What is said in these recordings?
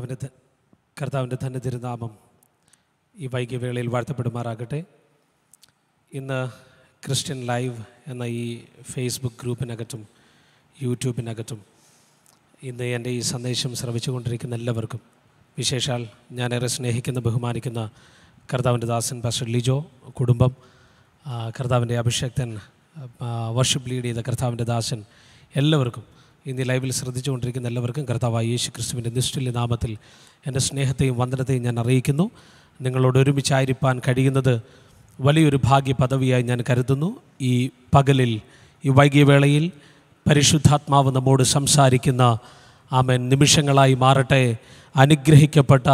കർത്താവിൻ്റെ കർത്താവിൻ്റെ തന്നെ തിരുനാമം ഈ വൈകിയവേളയിൽ വാഴ്ത്തപ്പെടുമാറാകട്ടെ ഇന്ന് ക്രിസ്ത്യൻ ലൈവ് എന്ന ഈ ഫേസ്ബുക്ക് ഗ്രൂപ്പിനകത്തും യൂട്യൂബിനകത്തും ഇന്ന് എൻ്റെ ഈ സന്ദേശം ശ്രവിച്ചുകൊണ്ടിരിക്കുന്ന എല്ലാവർക്കും വിശേഷാൽ ഞാനേറെ സ്നേഹിക്കുന്ന ബഹുമാനിക്കുന്ന കർത്താവിൻ്റെ ദാസൻ പാസ്റ്റർ ലിജോ കുടുംബം കർത്താവിൻ്റെ അഭിഷേക്തൻ വർഷിപ്പ് ലീഡ് ചെയ്ത കർത്താവിൻ്റെ ദാസൻ എല്ലാവർക്കും ഇന്ന് ലൈവിൽ ശ്രദ്ധിച്ചുകൊണ്ടിരിക്കുന്ന എല്ലാവർക്കും കർത്താവായ യേശു ക്രിസ്തുവിൻ്റെ നിശ്ചല്യ നാമത്തിൽ എൻ്റെ സ്നേഹത്തെയും വന്ദനത്തെയും ഞാൻ അറിയിക്കുന്നു നിങ്ങളോട് ഒരുമിച്ചായിരിക്കാൻ കഴിയുന്നത് വലിയൊരു ഭാഗ്യ പദവിയായി ഞാൻ കരുതുന്നു ഈ പകലിൽ ഈ വൈകിയ വേളയിൽ പരിശുദ്ധാത്മാവ് നമ്മോട് സംസാരിക്കുന്ന ആമൻ നിമിഷങ്ങളായി മാറട്ടെ അനുഗ്രഹിക്കപ്പെട്ട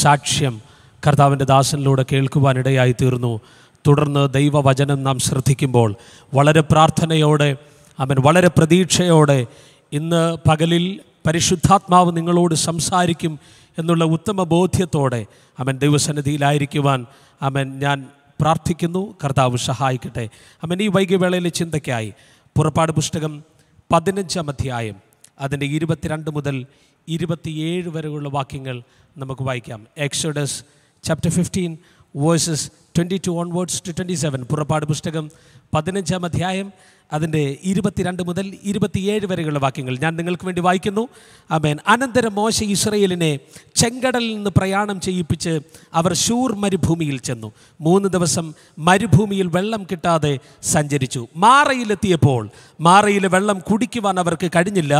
സാക്ഷ്യം കർത്താവിൻ്റെ ദാസനിലൂടെ കേൾക്കുവാനിടയായി തീർന്നു തുടർന്ന് ദൈവവചനം നാം ശ്രദ്ധിക്കുമ്പോൾ വളരെ പ്രാർത്ഥനയോടെ അവൻ വളരെ പ്രതീക്ഷയോടെ ഇന്ന് പകലിൽ പരിശുദ്ധാത്മാവ് നിങ്ങളോട് സംസാരിക്കും എന്നുള്ള ഉത്തമ ബോധ്യത്തോടെ അമൻ ദൈവസന്നിധിയിലായിരിക്കുവാൻ അമൻ ഞാൻ പ്രാർത്ഥിക്കുന്നു കർത്താവ് സഹായിക്കട്ടെ അമൻ ഈ വൈകിവേളയിലെ ചിന്തയ്ക്കായി പുറപ്പാട് പുസ്തകം പതിനഞ്ചാം അധ്യായം അതിൻ്റെ ഇരുപത്തിരണ്ട് മുതൽ ഇരുപത്തിയേഴ് വരെയുള്ള വാക്യങ്ങൾ നമുക്ക് വായിക്കാം Exodus chapter fifteen verses twenty two onwards to twenty seven പുറപ്പാട് പുസ്തകം പതിനഞ്ചാം അധ്യായം അതിൻ്റെ ഇരുപത്തിരണ്ട് മുതൽ ഇരുപത്തിയേഴ് വരെയുള്ള വാക്യങ്ങൾ ഞാൻ നിങ്ങൾക്ക് വേണ്ടി വായിക്കുന്നു അമേൻ അനന്തരം മോശ ഇസ്രയേലിനെ ചെങ്കടലിൽ നിന്ന് പ്രയാണം ചെയ്യിപ്പിച്ച് അവർ ഷൂർ മരുഭൂമിയിൽ ചെന്നു മൂന്ന് ദിവസം മരുഭൂമിയിൽ വെള്ളം കിട്ടാതെ സഞ്ചരിച്ചു മാറയിലെത്തിയപ്പോൾ മാറയിലെ വെള്ളം കുടിക്കുവാൻ അവർക്ക് കഴിഞ്ഞില്ല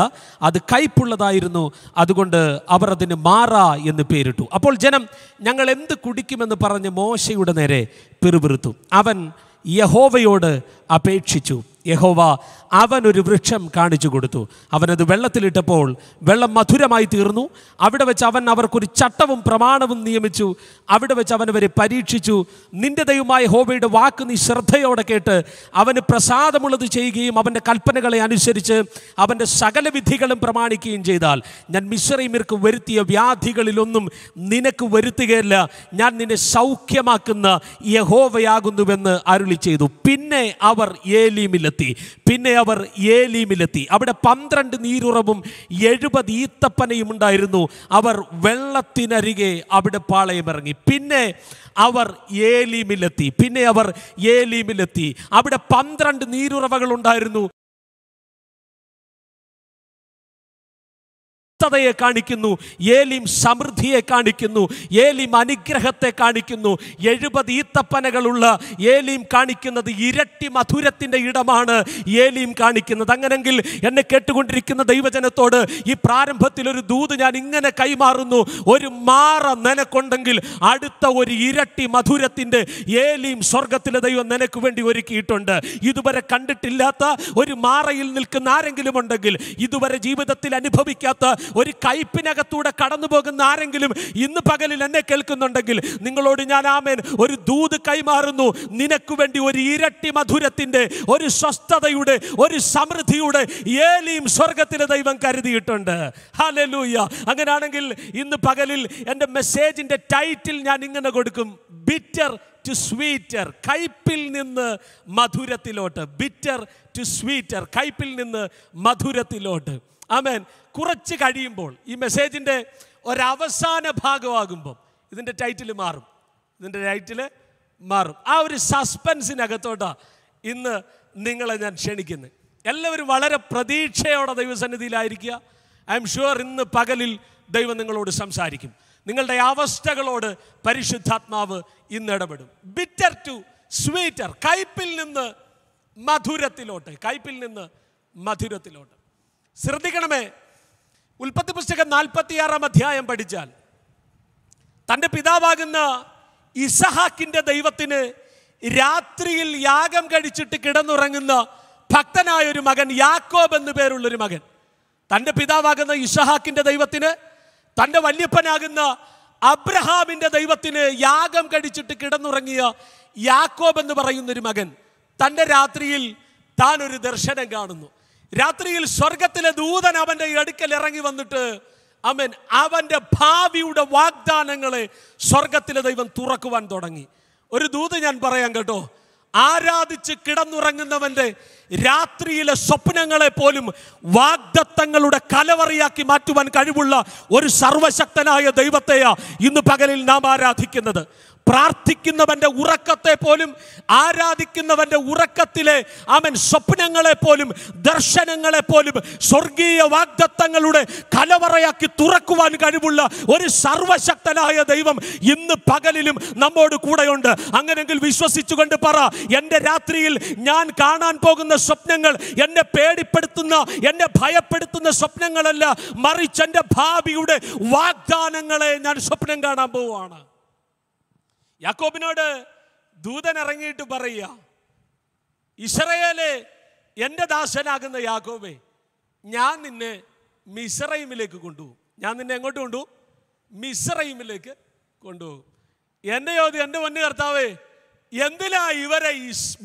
അത് കയ്പുള്ളതായിരുന്നു അതുകൊണ്ട് അവർ അതിന് മാറ എന്ന് പേരിട്ടു അപ്പോൾ ജനം ഞങ്ങൾ എന്ത് കുടിക്കുമെന്ന് പറഞ്ഞ് മോശയുടെ നേരെ പിറുപിറുത്തു അവൻ യഹോവയോട് അപേക്ഷിച്ചു 以后吧。അവൻ ഒരു വൃക്ഷം കാണിച്ചു കൊടുത്തു അവനത് വെള്ളത്തിലിട്ടപ്പോൾ വെള്ളം മധുരമായി തീർന്നു അവിടെ വെച്ച് അവൻ അവർക്കൊരു ചട്ടവും പ്രമാണവും നിയമിച്ചു അവിടെ വെച്ച് അവൻ അവരെ പരീക്ഷിച്ചു നിന്റെ ദൈവമായ ഹോബയുടെ വാക്ക് നീ ശ്രദ്ധയോടെ കേട്ട് അവന് പ്രസാദമുള്ളത് ചെയ്യുകയും അവൻ്റെ കൽപ്പനകളെ അനുസരിച്ച് അവൻ്റെ സകല വിധികളും പ്രമാണിക്കുകയും ചെയ്താൽ ഞാൻ മിശ്രീമിർക്ക് വരുത്തിയ വ്യാധികളിലൊന്നും നിനക്ക് വരുത്തുകയല്ല ഞാൻ നിന്നെ സൗഖ്യമാക്കുന്ന യഹോവയാകുന്നുവെന്ന് അരുളി ചെയ്തു പിന്നെ അവർ ഏലീമിലെത്തി പിന്നെ അവർ ഏലീമിലെത്തി അവിടെ പന്ത്രണ്ട് നീരുറവും എഴുപത് ഈത്തപ്പനയും ഉണ്ടായിരുന്നു അവർ വെള്ളത്തിനരികെ അവിടെ പാളയമിറങ്ങി പിന്നെ അവർ ഏലീമിലെത്തി പിന്നെ അവർ ഏലീമിലെത്തി അവിടെ പന്ത്രണ്ട് നീരുറവകൾ ഉണ്ടായിരുന്നു സ്വസ്ഥതയെ കാണിക്കുന്നു ഏലിം സമൃദ്ധിയെ കാണിക്കുന്നു ഏലിം അനുഗ്രഹത്തെ കാണിക്കുന്നു എഴുപത് ഈത്തപ്പനകളുള്ള ഏലിം കാണിക്കുന്നത് ഇരട്ടി മധുരത്തിൻ്റെ ഇടമാണ് ഏലിം കാണിക്കുന്നത് അങ്ങനെങ്കിൽ എന്നെ കേട്ടുകൊണ്ടിരിക്കുന്ന ദൈവജനത്തോട് ഈ പ്രാരംഭത്തിൽ ഒരു ദൂത് ഞാൻ ഇങ്ങനെ കൈമാറുന്നു ഒരു മാറ നിനക്കുണ്ടെങ്കിൽ അടുത്ത ഒരു ഇരട്ടി മധുരത്തിൻ്റെ ഏലിയും സ്വർഗത്തിലെ ദൈവം നിനക്ക് വേണ്ടി ഒരുക്കിയിട്ടുണ്ട് ഇതുവരെ കണ്ടിട്ടില്ലാത്ത ഒരു മാറയിൽ നിൽക്കുന്ന ആരെങ്കിലും ഉണ്ടെങ്കിൽ ഇതുവരെ ജീവിതത്തിൽ അനുഭവിക്കാത്ത ഒരു കയ്പിനകത്തൂടെ കടന്നു പോകുന്ന ആരെങ്കിലും ഇന്ന് പകലിൽ എന്നെ കേൾക്കുന്നുണ്ടെങ്കിൽ നിങ്ങളോട് ഞാൻ ആമേൻ ഒരു ദൂത് കൈമാറുന്നു നിനക്ക് വേണ്ടി ഒരു ഇരട്ടി മധുരത്തിൻ്റെ ഒരു സ്വസ്ഥതയുടെ ഒരു സമൃദ്ധിയുടെ ഏലിയും സ്വർഗത്തിലെ ദൈവം കരുതിയിട്ടുണ്ട് ഹലലൂയ അങ്ങനെയാണെങ്കിൽ ഇന്ന് പകലിൽ എൻ്റെ മെസ്സേജിൻ്റെ ടൈറ്റിൽ ഞാൻ ഇങ്ങനെ കൊടുക്കും ബിറ്റർ ടു സ്വീറ്റർ കയ്പിൽ നിന്ന് മധുരത്തിലോട്ട് ബിറ്റർ ടു സ്വീറ്റർ കയ്പിൽ നിന്ന് മധുരത്തിലോട്ട് ആമേൻ കുറച്ച് കഴിയുമ്പോൾ ഈ മെസ്സേജിൻ്റെ ഒരവസാന ഭാഗമാകുമ്പോൾ ഇതിൻ്റെ ടൈറ്റിൽ മാറും ഇതിൻ്റെ ടൈറ്റിൽ മാറും ആ ഒരു സസ്പെൻസിനകത്തോട്ടാണ് ഇന്ന് നിങ്ങളെ ഞാൻ ക്ഷണിക്കുന്നത് എല്ലാവരും വളരെ പ്രതീക്ഷയോടെ ദൈവസന്നിധിയിലായിരിക്കുക ഐ എം ഷുവർ ഇന്ന് പകലിൽ ദൈവം നിങ്ങളോട് സംസാരിക്കും നിങ്ങളുടെ അവസ്ഥകളോട് പരിശുദ്ധാത്മാവ് ഇന്ന് ഇടപെടും ബിറ്റർ ടു സ്വീറ്റർ കയ്പിൽ നിന്ന് മധുരത്തിലോട്ട് കയ്പിൽ നിന്ന് മധുരത്തിലോട്ട് ശ്രദ്ധിക്കണമേ ഉൽപ്പത്തി പുസ്തകം നാൽപ്പത്തിയാറാം അധ്യായം പഠിച്ചാൽ തൻ്റെ പിതാവാകുന്ന ഇസഹാക്കിൻ്റെ ദൈവത്തിന് രാത്രിയിൽ യാഗം കഴിച്ചിട്ട് കിടന്നുറങ്ങുന്ന ഭക്തനായ ഒരു മകൻ യാക്കോബ് എന്നു പേരുള്ളൊരു മകൻ തൻ്റെ പിതാവാകുന്ന ഇസഹാക്കിൻ്റെ ദൈവത്തിന് തൻ്റെ വല്യപ്പനാകുന്ന അബ്രഹാമിൻ്റെ ദൈവത്തിന് യാഗം കഴിച്ചിട്ട് കിടന്നുറങ്ങിയ യാക്കോബ് എന്ന് പറയുന്നൊരു മകൻ തൻ്റെ രാത്രിയിൽ താൻ ഒരു ദർശനം കാണുന്നു രാത്രിയിൽ സ്വർഗത്തിലെ ദൂതൻ അവൻ്റെ അടുക്കൽ ഇറങ്ങി വന്നിട്ട് അവൻ അവൻ്റെ ഭാവിയുടെ വാഗ്ദാനങ്ങളെ സ്വർഗത്തിലെ ദൈവം തുറക്കുവാൻ തുടങ്ങി ഒരു ദൂത് ഞാൻ പറയാം കേട്ടോ ആരാധിച്ച് കിടന്നുറങ്ങുന്നവൻ്റെ രാത്രിയിലെ സ്വപ്നങ്ങളെ പോലും വാഗ്ദത്തങ്ങളുടെ കലവറിയാക്കി മാറ്റുവാൻ കഴിവുള്ള ഒരു സർവശക്തനായ ദൈവത്തെയാ ഇന്ന് പകലിൽ നാം ആരാധിക്കുന്നത് പ്രാർത്ഥിക്കുന്നവൻ്റെ ഉറക്കത്തെ പോലും ആരാധിക്കുന്നവൻ്റെ ഉറക്കത്തിലെ അവൻ സ്വപ്നങ്ങളെ പോലും ദർശനങ്ങളെ പോലും സ്വർഗീയ വാഗ്ദത്തങ്ങളുടെ കലവറയാക്കി തുറക്കുവാൻ കഴിവുള്ള ഒരു സർവശക്തനായ ദൈവം ഇന്ന് പകലിലും നമ്മോട് കൂടെയുണ്ട് അങ്ങനെങ്കിൽ വിശ്വസിച്ചുകൊണ്ട് പറ എൻ്റെ രാത്രിയിൽ ഞാൻ കാണാൻ പോകുന്ന സ്വപ്നങ്ങൾ എന്നെ പേടിപ്പെടുത്തുന്ന എന്നെ ഭയപ്പെടുത്തുന്ന സ്വപ്നങ്ങളല്ല മറിച്ച് എൻ്റെ ഭാവിയുടെ വാഗ്ദാനങ്ങളെ ഞാൻ സ്വപ്നം കാണാൻ പോവുകയാണ് യാക്കോബിനോട് ദൂതൻ ഇറങ്ങിയിട്ട് പറയുക ഇസ്രയേലെ എൻ്റെ ദാസനാകുന്ന യാക്കോബെ ഞാൻ നിന്നെ മിസ്രൈമിലേക്ക് കൊണ്ടുപോകും ഞാൻ നിന്നെ എങ്ങോട്ട് കൊണ്ടുപോകും മിസ്രൈമിലേക്ക് കൊണ്ടുപോകും എൻ്റെ യോധി എൻ്റെ പൊന്നു കർത്താവേ എന്തിനാ ഇവരെ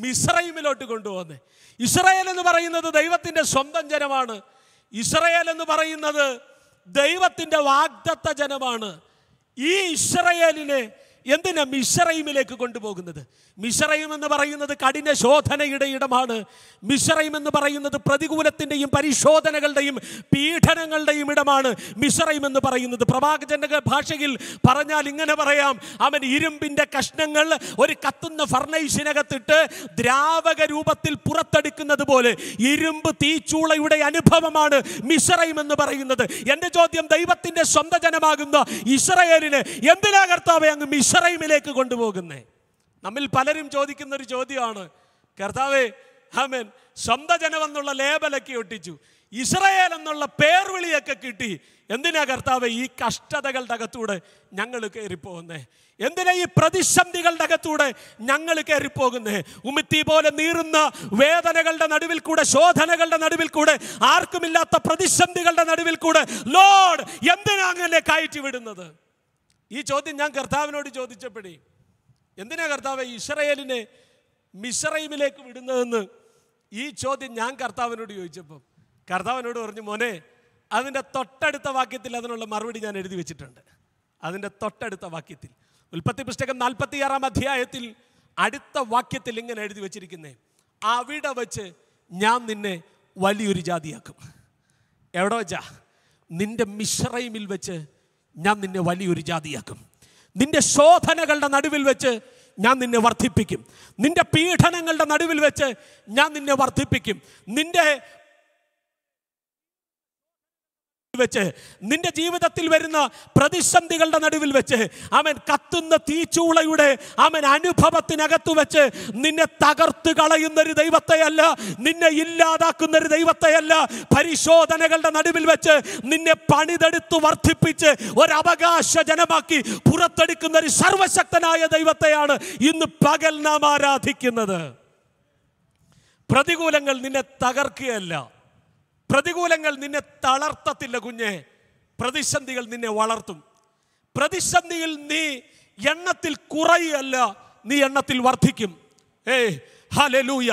മിസ്രൈമിലോട്ട് കൊണ്ടുപോകുന്നത് ഇസ്രയേൽ എന്ന് പറയുന്നത് ദൈവത്തിൻ്റെ സ്വന്തം ജനമാണ് ഇസ്രയേൽ എന്ന് പറയുന്നത് ദൈവത്തിൻ്റെ വാഗ്ദത്ത ജനമാണ് ഈ ഇസ്രയേലിനെ എന്തിനാ മിഷറൈമിലേക്ക് കൊണ്ടുപോകുന്നത് മിഷറൈം എന്ന് പറയുന്നത് കഠിന ശോധനയുടെ ഇടമാണ് മിഷറൈം എന്ന് പറയുന്നത് പ്രതികൂലത്തിൻ്റെയും പരിശോധനകളുടെയും പീഡനങ്ങളുടെയും ഇടമാണ് മിഷറൈം എന്ന് പറയുന്നത് പ്രവാചകൻ്റെ ഭാഷയിൽ പറഞ്ഞാൽ ഇങ്ങനെ പറയാം അവൻ ഇരുമ്പിൻ്റെ കഷ്ണങ്ങൾ ഒരു കത്തുന്ന ഫർണൈസിനകത്തിട്ട് ദ്രാവക രൂപത്തിൽ പുറത്തെടുക്കുന്നത് പോലെ ഇരുമ്പ് തീച്ചൂളയുടെ അനുഭവമാണ് മിഷറൈം എന്ന് പറയുന്നത് എൻ്റെ ചോദ്യം ദൈവത്തിൻ്റെ സ്വന്തജനമാകുന്ന ഇസ്രയേലിന് എന്തിനാ അങ്ങ് മിസറൈമിലേക്ക് കൊണ്ടുപോകുന്നേ നമ്മിൽ പലരും ചോദിക്കുന്ന ഒരു ചോദ്യമാണ് കർത്താവേ ഹമൻ സ്വന്തം ജനമെന്നുള്ള ലേബലൊക്കെ ഒട്ടിച്ചു ഇസ്രയേൽ എന്നുള്ള പേർവിളിയൊക്കെ കിട്ടി എന്തിനാ കർത്താവ് ഈ കഷ്ടതകളുടെ അകത്തൂടെ ഞങ്ങൾ കയറിപ്പോകുന്നേ എന്തിനാ ഈ പ്രതിസന്ധികളുടെ അകത്തൂടെ ഞങ്ങൾ കയറിപ്പോകുന്നേ ഉമിത്തി പോലെ നീറുന്ന വേദനകളുടെ നടുവിൽ കൂടെ ശോധനകളുടെ നടുവിൽ കൂടെ ആർക്കുമില്ലാത്ത പ്രതിസന്ധികളുടെ നടുവിൽ കൂടെ ലോഡ് എന്തിനാ അങ്ങനെ കയറ്റി വിടുന്നത് ഈ ചോദ്യം ഞാൻ കർത്താവിനോട് ചോദിച്ചപ്പോഴേ എന്തിനാ കർത്താവ് ഇസ്രയേലിനെ മിസ്രൈമിലേക്ക് വിടുന്നതെന്ന് ഈ ചോദ്യം ഞാൻ കർത്താവിനോട് ചോദിച്ചപ്പം കർത്താവിനോട് പറഞ്ഞു മോനെ അതിൻ്റെ തൊട്ടടുത്ത വാക്യത്തിൽ അതിനുള്ള മറുപടി ഞാൻ എഴുതി വെച്ചിട്ടുണ്ട് അതിൻ്റെ തൊട്ടടുത്ത വാക്യത്തിൽ ഉൽപ്പത്തി പുസ്തകം നാൽപ്പത്തിയാറാം അധ്യായത്തിൽ അടുത്ത വാക്യത്തിൽ ഇങ്ങനെ എഴുതി വെച്ചിരിക്കുന്നേ അവിടെ വച്ച് ഞാൻ നിന്നെ വലിയൊരു ജാതിയാക്കും എവിടെ വെച്ചാ നിന്റെ മിശ്രൈമിൽ വെച്ച് ഞാൻ നിന്നെ വലിയൊരു ജാതിയാക്കും നിന്റെ ശോധനകളുടെ നടുവിൽ വെച്ച് ഞാൻ നിന്നെ വർദ്ധിപ്പിക്കും നിന്റെ പീഡനങ്ങളുടെ നടുവിൽ വെച്ച് ഞാൻ നിന്നെ വർദ്ധിപ്പിക്കും നിന്റെ വെച്ച് നിന്റെ ജീവിതത്തിൽ വരുന്ന പ്രതിസന്ധികളുടെ നടുവിൽ വെച്ച് അവൻ കത്തുന്ന തീച്ചൂളയുടെ അവൻ അനുഭവത്തിനകത്ത് വെച്ച് നിന്നെ തകർത്ത് കളയുന്ന ഒരു ദൈവത്തെയല്ല നിന്നെ ഇല്ലാതാക്കുന്ന ഒരു ദൈവത്തെയല്ല പരിശോധനകളുടെ നടുവിൽ വെച്ച് നിന്നെ പണിതെടുത്ത് വർദ്ധിപ്പിച്ച് ഒരവകാശ ജനമാക്കി പുറത്തെടുക്കുന്ന ഒരു സർവശക്തനായ ദൈവത്തെയാണ് ഇന്ന് പകൽ നാം ആരാധിക്കുന്നത് പ്രതികൂലങ്ങൾ നിന്നെ തകർക്കുകയല്ല പ്രതികൂലങ്ങൾ നിന്നെ തളർത്തത്തില്ല കുഞ്ഞെ പ്രതിസന്ധികൾ നിന്നെ വളർത്തും പ്രതിസന്ധിയിൽ നീ എണ്ണത്തിൽ കുറയല്ല നീ എണ്ണത്തിൽ വർദ്ധിക്കും ഏ ഹലൂയ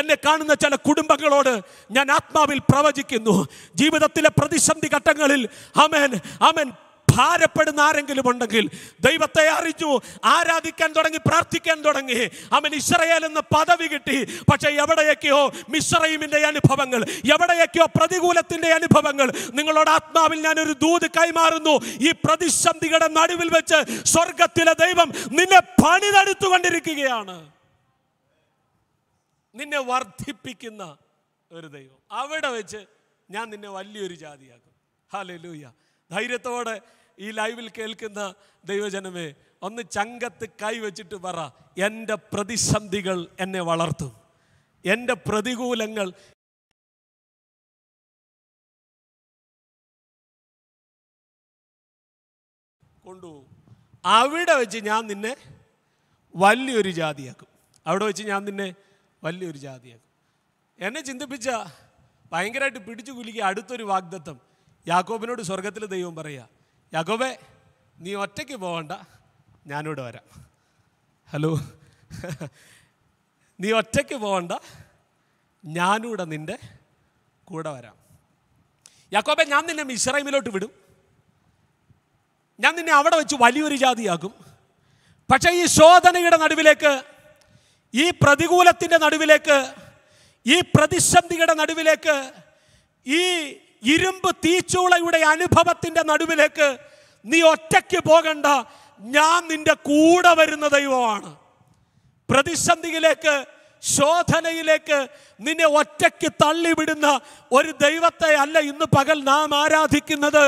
എന്നെ കാണുന്ന ചില കുടുംബങ്ങളോട് ഞാൻ ആത്മാവിൽ പ്രവചിക്കുന്നു ജീവിതത്തിലെ പ്രതിസന്ധി ഘട്ടങ്ങളിൽ അമേൻ അമേൻ ഭാരപ്പെടുന്ന ആരെങ്കിലും ഉണ്ടെങ്കിൽ ദൈവത്തെ അറിഞ്ഞു ആരാധിക്കാൻ തുടങ്ങി പ്രാർത്ഥിക്കാൻ തുടങ്ങി അവൻ ഇസ്രയേൽ എന്ന പദവി കിട്ടി പക്ഷേ എവിടെയൊക്കെയോ മിശ്രൈമിൻ്റെ അനുഭവങ്ങൾ എവിടെയൊക്കെയോ പ്രതികൂലത്തിന്റെ അനുഭവങ്ങൾ നിങ്ങളോട് ആത്മാവിൽ ഞാൻ ഒരു ദൂത് കൈമാറുന്നു ഈ പ്രതിസന്ധികളുടെ നടുവിൽ വെച്ച് സ്വർഗത്തിലെ ദൈവം നിന്നെ പണിതെടുത്തുകൊണ്ടിരിക്കുകയാണ് നിന്നെ വർദ്ധിപ്പിക്കുന്ന ഒരു ദൈവം അവിടെ വെച്ച് ഞാൻ നിന്നെ വലിയൊരു ജാതിയാക്കും ഹാലേ ലൂയ്യ ധൈര്യത്തോടെ ഈ ലൈവിൽ കേൾക്കുന്ന ദൈവജനമേ ഒന്ന് ചങ്കത്ത് കൈവച്ചിട്ട് പറ എൻ്റെ പ്രതിസന്ധികൾ എന്നെ വളർത്തും എൻ്റെ പ്രതികൂലങ്ങൾ കൊണ്ടുപോകും അവിടെ വെച്ച് ഞാൻ നിന്നെ വലിയൊരു ജാതിയാക്കും അവിടെ വെച്ച് ഞാൻ നിന്നെ വലിയൊരു ജാതിയാക്കും എന്നെ ചിന്തിപ്പിച്ച ഭയങ്കരമായിട്ട് പിടിച്ചു കുലുക്കി അടുത്തൊരു വാഗ്ദത്തം യാക്കോബിനോട് സ്വർഗത്തിലെ ദൈവം പറയുക യകോബെ നീ ഒറ്റയ്ക്ക് പോകണ്ട ഞാനിവിടെ വരാം ഹലോ നീ ഒറ്റയ്ക്ക് പോകണ്ട ഞാനിവിടെ നിൻ്റെ കൂടെ വരാം യാക്കോബെ ഞാൻ നിന്നെ മിശ്രൈമിലോട്ട് വിടും ഞാൻ നിന്നെ അവിടെ വെച്ച് വലിയൊരു ജാതിയാകും പക്ഷേ ഈ ശോധനയുടെ നടുവിലേക്ക് ഈ പ്രതികൂലത്തിൻ്റെ നടുവിലേക്ക് ഈ പ്രതിസന്ധിയുടെ നടുവിലേക്ക് ഈ ഇരുമ്പ് തീച്ചൂളയുടെ അനുഭവത്തിന്റെ നടുവിലേക്ക് നീ ഒറ്റയ്ക്ക് പോകണ്ട ഞാൻ നിന്റെ കൂടെ വരുന്ന ദൈവമാണ് പ്രതിസന്ധിയിലേക്ക് ശോധനയിലേക്ക് നിന്നെ ഒറ്റയ്ക്ക് തള്ളിവിടുന്ന ഒരു ദൈവത്തെ അല്ല ഇന്ന് പകൽ നാം ആരാധിക്കുന്നത്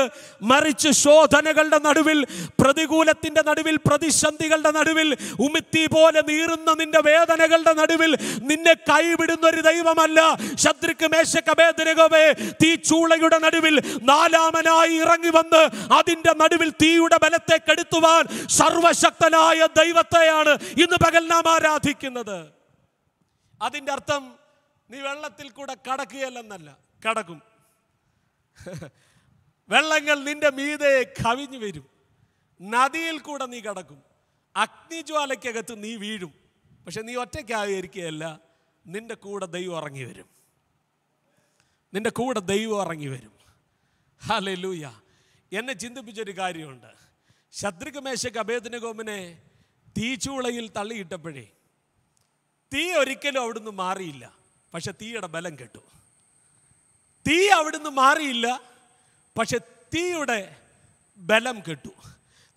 മറിച്ച് ശോധനകളുടെ നടുവിൽ പ്രതികൂലത്തിൻ്റെ നടുവിൽ പ്രതിസന്ധികളുടെ നടുവിൽ ഉമിത്തി പോലെ നീറുന്ന നിന്റെ വേദനകളുടെ നടുവിൽ നിന്നെ കൈവിടുന്ന ഒരു ദൈവമല്ല ശത്രുക്ക് മേശക്കബേദനകമേ തീച്ചൂളയുടെ നടുവിൽ നാലാമനായി ഇറങ്ങി വന്ന് അതിൻ്റെ നടുവിൽ തീയുടെ ബലത്തെ കെടുത്തുവാൻ സർവശക്തനായ ദൈവത്തെയാണ് ഇന്ന് പകൽ നാം ആരാധിക്കുന്നത് അതിൻ്റെ അർത്ഥം നീ വെള്ളത്തിൽ കൂടെ കടക്കുകയല്ലെന്നല്ല കടക്കും വെള്ളങ്ങൾ നിന്റെ മീതെ കവിഞ്ഞു വരും നദിയിൽ കൂടെ നീ കടക്കും അഗ്നിജ്വാലയ്ക്കകത്ത് നീ വീഴും പക്ഷെ നീ ഒറ്റയ്ക്കായിരിക്കുകയല്ല നിന്റെ കൂടെ ദൈവം ഇറങ്ങി വരും നിന്റെ കൂടെ ദൈവം ഇറങ്ങി വരും ഹലേ ലൂയ എന്നെ ചിന്തിപ്പിച്ചൊരു കാര്യമുണ്ട് ശത്രുഘ്മേശക്ക് ഗോമിനെ തീച്ചുളയിൽ തള്ളിയിട്ടപ്പോഴേ തീ ഒരിക്കലും അവിടുന്ന് മാറിയില്ല പക്ഷെ തീയുടെ ബലം കെട്ടു തീ അവിടുന്ന് മാറിയില്ല പക്ഷെ തീയുടെ ബലം കെട്ടു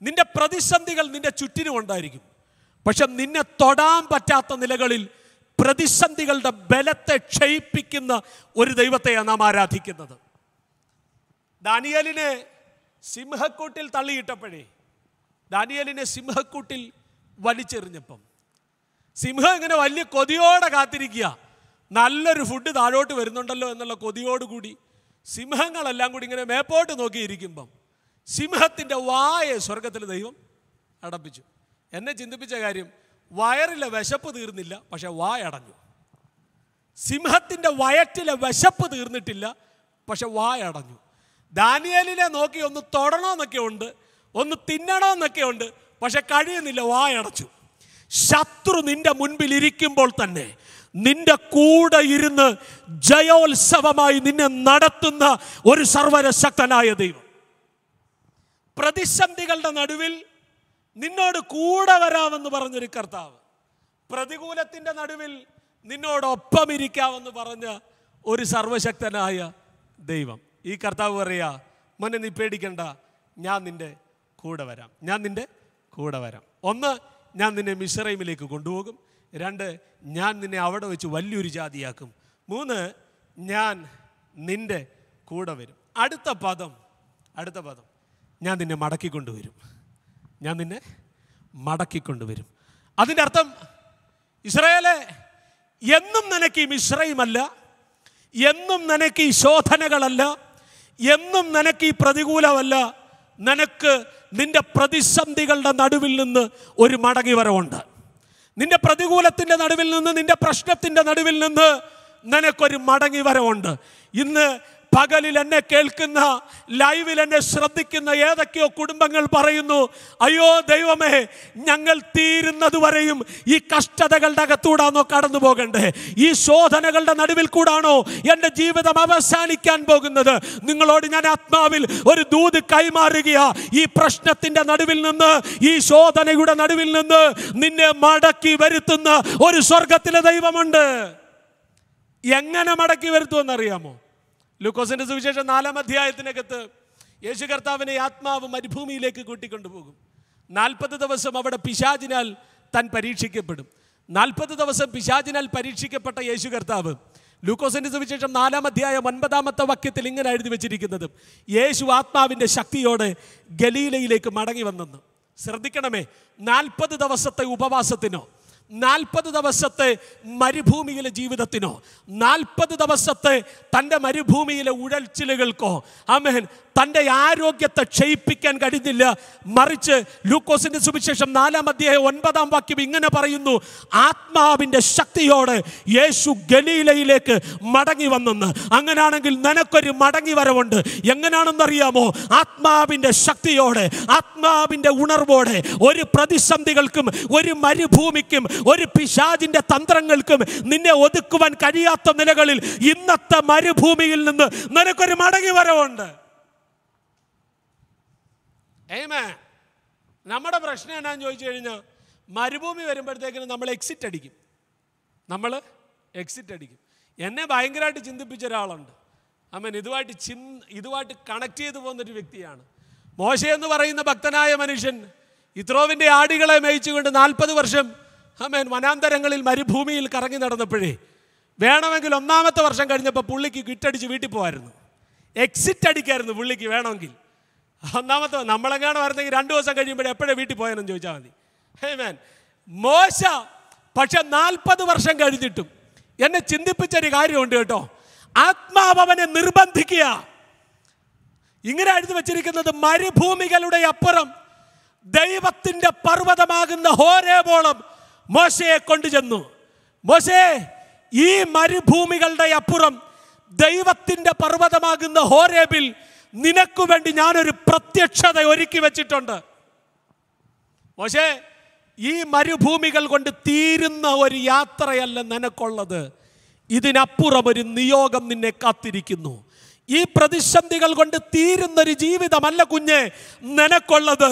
നിന്റെ പ്രതിസന്ധികൾ നിന്റെ ചുറ്റിനും ഉണ്ടായിരിക്കും പക്ഷെ നിന്നെ തൊടാൻ പറ്റാത്ത നിലകളിൽ പ്രതിസന്ധികളുടെ ബലത്തെ ക്ഷയിപ്പിക്കുന്ന ഒരു ദൈവത്തെയാണ് നാം ആരാധിക്കുന്നത് ദാനിയലിനെ സിംഹക്കൂട്ടിൽ തള്ളിയിട്ടപ്പോഴേ ദാനിയലിനെ സിംഹക്കൂട്ടിൽ വലിച്ചെറിഞ്ഞപ്പം സിംഹം ഇങ്ങനെ വലിയ കൊതിയോടെ കാത്തിരിക്കുക നല്ലൊരു ഫുഡ് താഴോട്ട് വരുന്നുണ്ടല്ലോ എന്നുള്ള കൊതിയോടുകൂടി സിംഹങ്ങളെല്ലാം കൂടി ഇങ്ങനെ മേപ്പോട്ട് നോക്കിയിരിക്കുമ്പം സിംഹത്തിൻ്റെ വായ സ്വർഗത്തിൽ ദൈവം അടപ്പിച്ചു എന്നെ ചിന്തിപ്പിച്ച കാര്യം വയറിലെ വിശപ്പ് തീർന്നില്ല പക്ഷെ വായ അടഞ്ഞു സിംഹത്തിൻ്റെ വയറ്റിലെ വിശപ്പ് തീർന്നിട്ടില്ല പക്ഷെ വായ അടഞ്ഞു ദാനിയലിനെ നോക്കി ഒന്ന് തൊടണമെന്നൊക്കെ ഉണ്ട് ഒന്ന് തിന്നണമെന്നൊക്കെ ഉണ്ട് പക്ഷെ കഴിയുന്നില്ല വായ അടച്ചു ശത്രു നിന്റെ മുൻപിൽ ഇരിക്കുമ്പോൾ തന്നെ നിന്റെ കൂടെ ഇരുന്ന് ജയോത്സവമായി നിന്നെ നടത്തുന്ന ഒരു സർവരശക്തനായ ദൈവം പ്രതിസന്ധികളുടെ നടുവിൽ നിന്നോട് കൂടെ വരാമെന്ന് പറഞ്ഞൊരു കർത്താവ് പ്രതികൂലത്തിൻ്റെ നടുവിൽ നിന്നോടൊപ്പം ഇരിക്കാമെന്ന് പറഞ്ഞ ഒരു സർവശക്തനായ ദൈവം ഈ കർത്താവ് പറയാ മോനെ നീ പേടിക്കണ്ട ഞാൻ നിൻ്റെ കൂടെ വരാം ഞാൻ നിൻ്റെ കൂടെ വരാം ഒന്ന് ഞാൻ നിന്നെ മിസ്രൈമിലേക്ക് കൊണ്ടുപോകും രണ്ട് ഞാൻ നിന്നെ അവിടെ വെച്ച് വലിയൊരു ജാതിയാക്കും മൂന്ന് ഞാൻ നിൻ്റെ കൂടെ വരും അടുത്ത പദം അടുത്ത പദം ഞാൻ നിന്നെ മടക്കിക്കൊണ്ടുവരും ഞാൻ നിന്നെ മടക്കിക്കൊണ്ടുവരും അതിൻ്റെ അർത്ഥം ഇസ്രയേലെ എന്നും നിനക്ക് ഈ മിശ്രയുമല്ല എന്നും നിനക്ക് ഈ ശോധനകളല്ല എന്നും നിനക്ക് ഈ പ്രതികൂലമല്ല നിനക്ക് നിന്റെ പ്രതിസന്ധികളുടെ നടുവിൽ നിന്ന് ഒരു മടങ്ങി വരവുണ്ട് നിന്റെ പ്രതികൂലത്തിൻ്റെ നടുവിൽ നിന്ന് നിന്റെ പ്രശ്നത്തിൻ്റെ നടുവിൽ നിന്ന് നിനക്കൊരു മടങ്ങി വരവുണ്ട് ഇന്ന് പകലിൽ എന്നെ കേൾക്കുന്ന ലൈവിൽ എന്നെ ശ്രദ്ധിക്കുന്ന ഏതൊക്കെയോ കുടുംബങ്ങൾ പറയുന്നു അയ്യോ ദൈവമേ ഞങ്ങൾ തീരുന്നതുവരെയും ഈ കഷ്ടതകളുടെ അകത്തൂടാണോ കടന്നു പോകണ്ടേ ഈ ശോധനകളുടെ നടുവിൽ കൂടാണോ എൻ്റെ ജീവിതം അവസാനിക്കാൻ പോകുന്നത് നിങ്ങളോട് ഞാൻ ആത്മാവിൽ ഒരു ദൂത് കൈമാറുകയാ ഈ പ്രശ്നത്തിൻ്റെ നടുവിൽ നിന്ന് ഈ ശോധനയുടെ നടുവിൽ നിന്ന് നിന്നെ മടക്കി വരുത്തുന്ന ഒരു സ്വർഗത്തിലെ ദൈവമുണ്ട് എങ്ങനെ മടക്കി വരുത്തുമെന്നറിയാമോ ലൂക്കോസിൻ്റെ സുവിശേഷം നാലാം അധ്യായത്തിനകത്ത് യേശു കർത്താവിനെ ആത്മാവ് മരുഭൂമിയിലേക്ക് കൂട്ടിക്കൊണ്ടുപോകും നാൽപ്പത് ദിവസം അവിടെ പിശാചിനാൽ താൻ പരീക്ഷിക്കപ്പെടും നാൽപ്പത് ദിവസം പിശാചിനാൽ പരീക്ഷിക്കപ്പെട്ട യേശു കർത്താവ് ലൂക്കോസിൻ്റെ സുവിശേഷം നാലാം അധ്യായം ഒൻപതാമത്തെ വാക്യത്തിൽ ഇങ്ങനെ എഴുതി വെച്ചിരിക്കുന്നത് യേശു ആത്മാവിൻ്റെ ശക്തിയോടെ ഗലീലയിലേക്ക് മടങ്ങി വന്നെന്ന് ശ്രദ്ധിക്കണമേ നാൽപ്പത് ദിവസത്തെ ഉപവാസത്തിനോ നാൽപ്പത് ദിവസത്തെ മരുഭൂമിയിലെ ജീവിതത്തിനോ നാൽപ്പത് ദിവസത്തെ തൻ്റെ മരുഭൂമിയിലെ ഉഴൽച്ചിലുകൾക്കോ ആമേൻ തൻ്റെ ആരോഗ്യത്തെ ക്ഷയിപ്പിക്കാൻ കഴിഞ്ഞില്ല മറിച്ച് ലൂക്കോസിൻ്റെ സുവിശേഷം നാലാം അധ്യായം ഒൻപതാം വാക്യം ഇങ്ങനെ പറയുന്നു ആത്മാവിൻ്റെ ശക്തിയോടെ യേശു ഗലീലയിലേക്ക് മടങ്ങി വന്നെന്ന് അങ്ങനെയാണെങ്കിൽ നിനക്കൊരു മടങ്ങി വരവുണ്ട് എങ്ങനെയാണെന്നറിയാമോ ആത്മാവിൻ്റെ ശക്തിയോടെ ആത്മാവിൻ്റെ ഉണർവോടെ ഒരു പ്രതിസന്ധികൾക്കും ഒരു മരുഭൂമിക്കും ഒരു പിശാജിന്റെ തന്ത്രങ്ങൾക്കും നിന്നെ ഒതുക്കുവാൻ കഴിയാത്ത നിലകളിൽ ഇന്നത്തെ മരുഭൂമിയിൽ നിന്ന് നിനക്കൊരു മടങ്ങി വരവുണ്ട് നമ്മുടെ പ്രശ്നം എന്നാന്ന് ചോദിച്ചു കഴിഞ്ഞാൽ മരുഭൂമി വരുമ്പോഴത്തേക്കിനും നമ്മൾ എക്സിറ്റ് അടിക്കും നമ്മൾ എക്സിറ്റ് അടിക്കും എന്നെ ഭയങ്കരമായിട്ട് ചിന്തിപ്പിച്ച ഒരാളുണ്ട് അമ്മൻ ഇതുമായിട്ട് ചിന് ഇതുമായിട്ട് കണക്ട് ചെയ്തു പോകുന്നൊരു വ്യക്തിയാണ് മോശയെന്ന് എന്ന് പറയുന്ന ഭക്തനായ മനുഷ്യൻ ഇത്രോവിൻ്റെ ആടികളെ മേയിച്ചുകൊണ്ട് നാൽപ്പത് വർഷം അമേൻ വനാന്തരങ്ങളിൽ മരുഭൂമിയിൽ കറങ്ങി നടന്നപ്പോഴേ വേണമെങ്കിൽ ഒന്നാമത്തെ വർഷം കഴിഞ്ഞപ്പോൾ പുള്ളിക്ക് കിറ്റടിച്ച് വീട്ടിൽ പോകായിരുന്നു എക്സിറ്റ് അടിക്കായിരുന്നു പുള്ളിക്ക് വേണമെങ്കിൽ ഒന്നാമത്തെ നമ്മളെങ്ങാണ് വരുന്നെങ്കിൽ രണ്ട് ദിവസം കഴിയുമ്പോൾ എപ്പോഴേ വീട്ടിൽ പോയെന്ന് ചോദിച്ചാൽ മതി ഹേ മാൻ മോശ പക്ഷെ നാൽപ്പത് വർഷം കഴിഞ്ഞിട്ടും എന്നെ ചിന്തിപ്പിച്ചൊരു കാര്യമുണ്ട് കേട്ടോ ആത്മാഭവനെ നിർബന്ധിക്കുക ഇങ്ങനെ എഴുതി വച്ചിരിക്കുന്നത് മരുഭൂമികളുടെ അപ്പുറം ദൈവത്തിൻ്റെ പർവ്വതമാകുന്ന ഹോരേബോളം മോശയെ ചെന്നു മോശേ ഈ മരുഭൂമികളുടെ അപ്പുറം ദൈവത്തിൻ്റെ പർവ്വതമാകുന്ന ഹോരേബിൽ നിനക്കു വേണ്ടി ഞാനൊരു പ്രത്യക്ഷത ഒരുക്കി വെച്ചിട്ടുണ്ട് മോശേ ഈ മരുഭൂമികൾ കൊണ്ട് തീരുന്ന ഒരു യാത്രയല്ല നിനക്കുള്ളത് ഇതിനപ്പുറം ഒരു നിയോഗം നിന്നെ കാത്തിരിക്കുന്നു ഈ പ്രതിസന്ധികൾ കൊണ്ട് തീരുന്നൊരു ജീവിതമല്ല കുഞ്ഞ് നിനക്കുള്ളത്